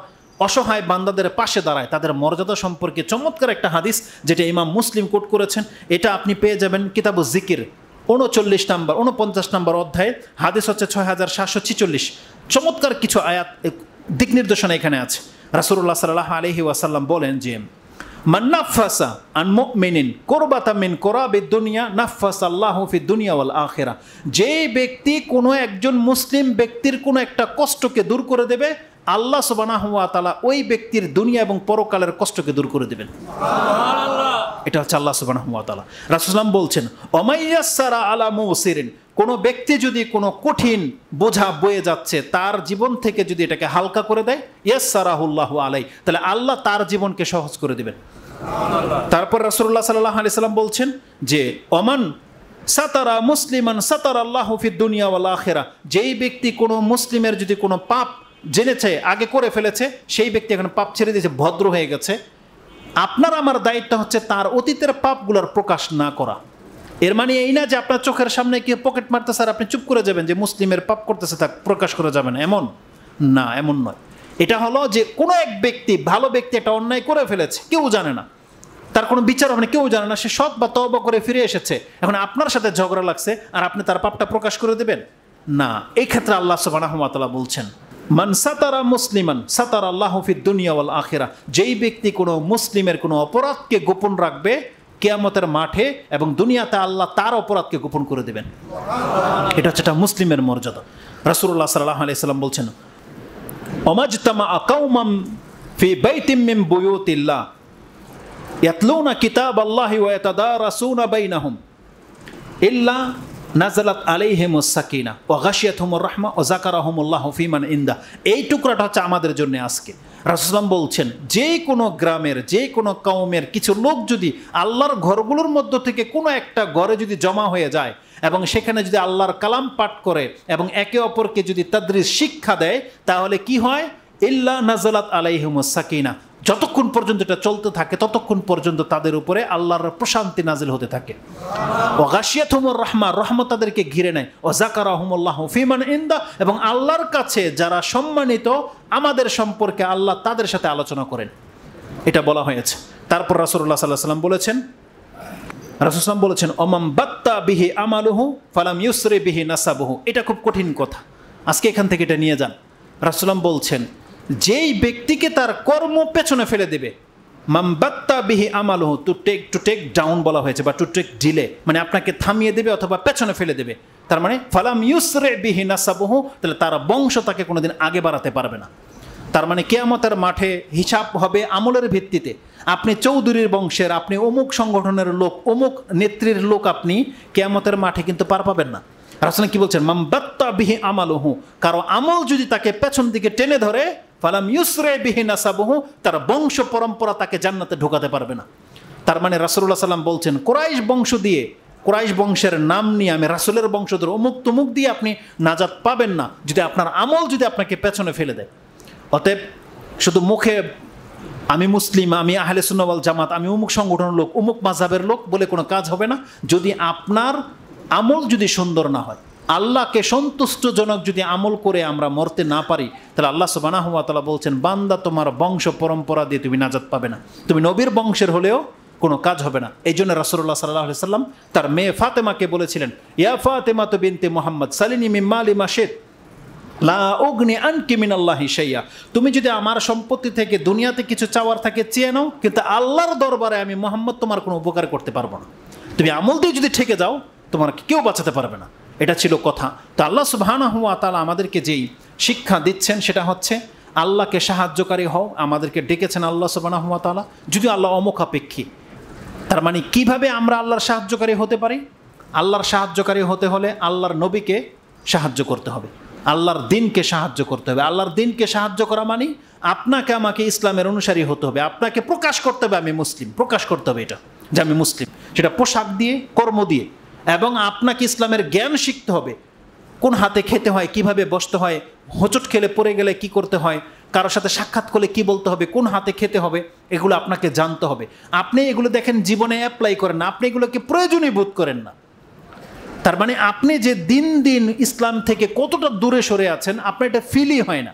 অসহায় বান্দাদের পাশে দাঁড়ায় তাদের মর্যাদা সম্পর্কে চমৎকার একটা হাদিস যেটা ইমাম মুসলিম কোট করেছেন এটা আপনি পেয়ে যাবেন কিতাবু জিকির উনচল্লিশ নম্বর উনপঞ্চাশ নম্বর অধ্যায়ে হাদিস হচ্ছে ছয় হাজার সাতশো ছিচল্লিশ চমৎকার কিছু আয়াত দিক নির্দেশনা এখানে আছে রাসুল্লাহ সাল্লাহ আলহি ওয়াসাল্লাম বলেন যে মান্নাফাসা আন মুমিনিন কোরবাতা কোরাবে দুনিয়া নাফাস আল্লাহ ফি দুনিয়া ওয়াল আখেরা যে ব্যক্তি কোনো একজন মুসলিম ব্যক্তির কোনো একটা কষ্টকে দূর করে দেবে আল্লাহ সুবানা হুয়া তালা ওই ব্যক্তির দুনিয়া এবং পরকালের কষ্টকে দূর করে দেবেন এটা হচ্ছে আল্লাহ সুবানা হুয়া তালা রাসুসলাম বলছেন অমাইয়াসারা আলা মৌসিরিন কোনো ব্যক্তি যদি কোনো কঠিন বোঝা বয়ে যাচ্ছে তার জীবন থেকে যদি এটাকে হালকা করে দেয় ইয়াসারাহুল্লাহ আলাই তাহলে আল্লাহ তার জীবনকে সহজ করে দেবেন তারপর রাসুল্লাহ সাল্লাহ আলি সাল্লাম বলছেন যে অমান সাতারা মুসলিমান সাতার আল্লাহ ফির দুনিয়া ওয়াল আখেরা যেই ব্যক্তি কোনো মুসলিমের যদি কোনো পাপ জেনেছে আগে করে ফেলেছে সেই ব্যক্তি এখন পাপ ছেড়ে দিয়েছে ভদ্র হয়ে গেছে আপনার আমার দায়িত্ব হচ্ছে তার অতীতের পাপগুলোর প্রকাশ না করা এর মানে এই না যে আপনার চোখের সামনে কি পকেট মারতেছে আর আপনি চুপ করে যাবেন যে মুসলিমের পাপ করতেছে তা প্রকাশ করা যাবে না এমন না এমন নয় এটা হলো যে কোনো এক ব্যক্তি ভালো ব্যক্তি এটা অন্যায় করে ফেলেছে কেউ জানে না তার কোনো বিচার হবে না কেউ জানে না সে সৎ বা তব করে ফিরে এসেছে এখন আপনার সাথে ঝগড়া লাগছে আর আপনি তার পাপটা প্রকাশ করে দেবেন না এই ক্ষেত্রে আল্লাহ সুবাহতালা বলছেন মান সাতারা মুসলিমান সাতার আল্লাহ হফিদ দুনিয়াওয়াল আখেরা যেই ব্যক্তি কোনো মুসলিমের কোনো অপরাধকে গোপন রাখবে কেয়ামতের মাঠে এবং দুনিয়াতে আল্লাহ তার অপরাধকে গোপন করে দেবেন এটা হচ্ছে একটা মুসলিমের মর্যাদা রাসুল্লাহ সাল্লাহ আলিয়া সাল্লাম বলছেন অমাজতামা আকাউমাম ফি বাইতিম মিম বুয়ুতিল্লাহ ইয়াতলুনা কিতাব আল্লাহি ওয়া ইয়াতাদারাসুনা বাইনাহুম ইল্লা নাজালাত আলাইহিমুস সাকিনা ওয়া গাশিয়াতহুমুর রাহমা ওয়া যাকারাহুমুল্লাহু ফিমান ইনদা এই টুকরাটা হচ্ছে আমাদের জন্য আজকে রাসুলাম বলছেন যে কোনো গ্রামের যে কোনো কওমের কিছু লোক যদি আল্লাহর ঘরগুলোর মধ্য থেকে কোনো একটা ঘরে যদি জমা হয়ে যায় এবং সেখানে যদি আল্লাহর কালাম পাঠ করে এবং একে অপরকে যদি তাদের শিক্ষা দেয় তাহলে কি হয় ইল্লা নাজালাত সাকিনা যতক্ষণ পর্যন্ত এটা চলতে থাকে ততক্ষণ পর্যন্ত তাদের উপরে আল্লাহর প্রশান্তি নাজিল হতে থাকে ও গাশিয়াতহমুর রহমা রহমা তাদেরকে ঘিরে নেয় ও জাকার আহমুল্লাহ ফিমান ইন্দা এবং আল্লাহর কাছে যারা সম্মানিত আমাদের সম্পর্কে আল্লাহ তাদের সাথে আলোচনা করেন এটা বলা হয়েছে তারপর রাসুল্লাহ সাল্লাহ সাল্লাম বলেছেন রাসুসলাম বলেছেন অমাম বাত্তা বিহি আমালুহু ফালাম ইউসরে বিহি নাসাবহু এটা খুব কঠিন কথা আজকে এখান থেকে এটা নিয়ে যান রাসুলাম বলছেন যেই ব্যক্তিকে তার কর্ম পেছনে ফেলে দেবে বাত্তা বিহি আমালহ to take to take down বলা হয়েছে বা টু টেক ডিলে মানে আপনাকে থামিয়ে দেবে অথবা পেছনে ফেলে দেবে তার মানে ফালাম ইউসরে বিহি নাসাবহু তাহলে তার বংশ তাকে কোনোদিন আগে বাড়াতে পারবে না তার মানে কেয়ামতের মাঠে হিসাব হবে আমলের ভিত্তিতে আপনি চৌধুরীর বংশের আপনি অমুক সংগঠনের লোক অমুক নেত্রীর লোক আপনি কেয়ামতের মাঠে কিন্তু পার পাবেন না রাসনা কি বলছেন মাম্বাত্তা বিহি আমালহু কারো আমল যদি তাকে পেছন দিকে টেনে ধরে ফালাম ইউসরে বিহি নাসাবহু তার বংশ পরম্পরা তাকে জান্নাতে ঢোকাতে পারবে না তার মানে রাসুল্লাহ সাল্লাম বলছেন কোরাইশ বংশ দিয়ে কোরাইশ বংশের নাম নিয়ে আমি রাসুলের বংশধর অমুক তমুক দিয়ে আপনি নাজাত পাবেন না যদি আপনার আমল যদি আপনাকে পেছনে ফেলে দেয় অতএব শুধু মুখে আমি মুসলিম আমি আহলে সুন্নওয়াল জামাত আমি অমুক সংগঠনের লোক অমুক মাঝাবের লোক বলে কোনো কাজ হবে না যদি আপনার আমল যদি সুন্দর না হয় আল্লাহকে সন্তুষ্টজনক যদি আমল করে আমরা মরতে না পারি তাহলে আল্লাহ সুবানাহতালা বলছেন বান্দা তোমার বংশ পরম্পরা দিয়ে তুমি নাজাত পাবে না তুমি নবীর বংশের হলেও কোনো কাজ হবে না এই জন্য রাসুল্লাহ সাল্লাহ সাল্লাম তার মেয়ে ফাতেমাকে বলেছিলেন ইয়া ফাতেমা তো বিনতে মোহাম্মদ সালিনী মিম্মা আলী মাসেদ লা অগ্নি আনকি মিনাল্লাহ হিসাইয়া তুমি যদি আমার সম্পত্তি থেকে দুনিয়াতে কিছু চাওয়ার থাকে চেয়ে নাও কিন্তু আল্লাহর দরবারে আমি মোহাম্মদ তোমার কোনো উপকার করতে পারবো না তুমি আমল দিয়ে যদি ঠেকে যাও তোমার কেউ বাঁচাতে পারবে না এটা ছিল কথা তো আল্লাহ সুবাহানা হুয়া তালা আমাদেরকে যেই শিক্ষা দিচ্ছেন সেটা হচ্ছে আল্লাহকে সাহায্যকারী হও আমাদেরকে ডেকেছেন আল্লাহ সুবাহানা হুয়া তালা যদিও আল্লাহ অমুখাপেক্ষী তার মানে কিভাবে আমরা আল্লাহর সাহায্যকারী হতে পারি আল্লাহর সাহায্যকারী হতে হলে আল্লাহর নবীকে সাহায্য করতে হবে আল্লাহর দিনকে সাহায্য করতে হবে আল্লাহর দিনকে সাহায্য করা মানে আপনাকে আমাকে ইসলামের অনুসারী হতে হবে আপনাকে প্রকাশ করতে হবে আমি মুসলিম প্রকাশ করতে হবে এটা যে আমি মুসলিম সেটা পোশাক দিয়ে কর্ম দিয়ে এবং আপনাকে ইসলামের জ্ঞান শিখতে হবে কোন হাতে খেতে হয় কিভাবে বসতে হয় হোঁচট খেলে পড়ে গেলে কি করতে হয় কারোর সাথে সাক্ষাৎ করলে কি বলতে হবে কোন হাতে খেতে হবে এগুলো আপনাকে জানতে হবে আপনি এগুলো দেখেন জীবনে অ্যাপ্লাই করেন না আপনি এগুলোকে প্রয়োজনীয় বোধ করেন না তার মানে আপনি যে দিন দিন ইসলাম থেকে কতটা দূরে সরে আছেন আপনার এটা ফিলই হয় না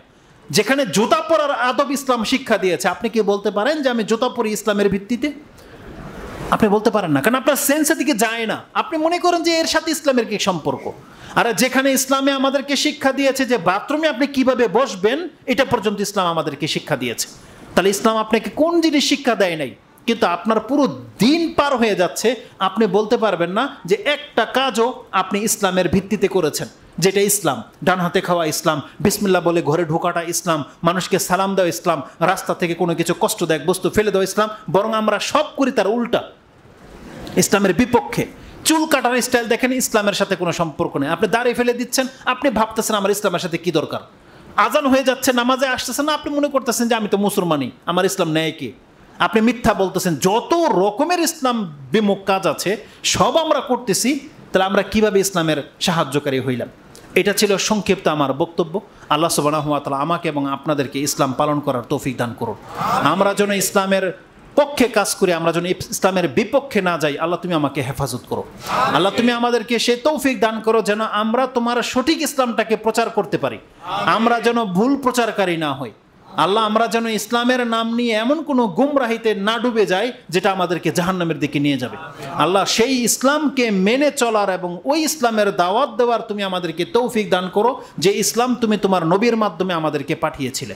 যেখানে জুতা পরার আদব ইসলাম শিক্ষা দিয়েছে আপনি কি বলতে পারেন যে আমি জুতা পরি ইসলামের ভিত্তিতে আপনি বলতে পারেন না কারণ আপনার সেন্সের দিকে যায় না আপনি মনে করেন যে এর সাথে ইসলামের কি সম্পর্ক আর যেখানে ইসলামে আমাদেরকে শিক্ষা দিয়েছে যে বাথরুমে আপনি কিভাবে বসবেন এটা পর্যন্ত ইসলাম আমাদেরকে শিক্ষা দিয়েছে তাহলে ইসলাম আপনাকে কোন জিনিস শিক্ষা দেয় নাই কিন্তু আপনার পুরো দিন পার হয়ে যাচ্ছে আপনি বলতে পারবেন না যে একটা কাজও আপনি ইসলামের ভিত্তিতে করেছেন যেটা ইসলাম ডান হাতে খাওয়া ইসলাম বিসমিল্লা বলে ঘরে ঢোকাটা ইসলাম মানুষকে সালাম দেওয়া ইসলাম রাস্তা থেকে কোনো কিছু কষ্ট দেয় বস্তু ফেলে দেওয়া ইসলাম বরং আমরা সব করি তার উল্টা ইসলামের বিপক্ষে চুল কাটার স্টাইল দেখেন ইসলামের সাথে কোনো সম্পর্ক নেই আপনি দাঁড়িয়ে ফেলে দিচ্ছেন আপনি ভাবতেছেন আমার ইসলামের সাথে কি দরকার আজান হয়ে যাচ্ছে নামাজে আসতেছেন না আপনি মনে করতেছেন যে আমি তো মুসলমানই আমার ইসলাম নেয় কি আপনি মিথ্যা বলতেছেন যত রকমের ইসলাম বিমুখ কাজ আছে সব আমরা করতেছি তাহলে আমরা কিভাবে ইসলামের সাহায্যকারী হইলাম এটা ছিল সংক্ষিপ্ত আমার বক্তব্য আল্লাহ সুবাহতালা আমাকে এবং আপনাদেরকে ইসলাম পালন করার তৌফিক দান করুন আমরা যেন ইসলামের পক্ষে কাজ করে আমরা যেন ইসলামের বিপক্ষে না যাই আল্লাহ তুমি আমাকে হেফাজত করো আল্লাহ তুমি আমাদেরকে সে তৌফিক দান করো যেন আমরা তোমার সঠিক ইসলামটাকে প্রচার করতে পারি আমরা যেন ভুল প্রচারকারী না হই আল্লাহ আমরা যেন ইসলামের নাম নিয়ে এমন কোনো গুমরাহিতে না ডুবে যাই যেটা আমাদেরকে জাহান্নামের দিকে নিয়ে যাবে আল্লাহ সেই ইসলামকে মেনে চলার এবং ওই ইসলামের দাওয়াত দেওয়ার তুমি আমাদেরকে তৌফিক দান করো যে ইসলাম তুমি তোমার নবীর মাধ্যমে আমাদেরকে পাঠিয়েছিলে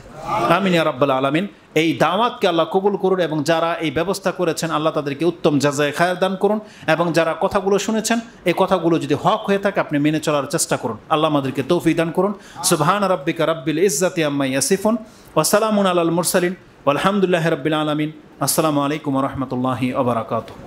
আমিন রাব্বাল আলমিন এই দাওয়াতকে আল্লাহ কবুল করুন এবং যারা এই ব্যবস্থা করেছেন আল্লাহ তাদেরকে উত্তম যাজায় খায়ের দান করুন এবং যারা কথাগুলো শুনেছেন এই কথাগুলো যদি হক হয়ে থাকে আপনি মেনে চলার চেষ্টা করুন আল্লাহ আমাদেরকে তৌফি দান করুন সুবহান রব্বিকা রব্বিল ইজ্জাতি আম্মাই ইয়াসিফুন সালামুন আলাল মুরসালিন আলহামদুলিল্লাহ রবিল আলমিন আসসালামু আলাইকুম রহমতুল্লাহি আবরাকাতু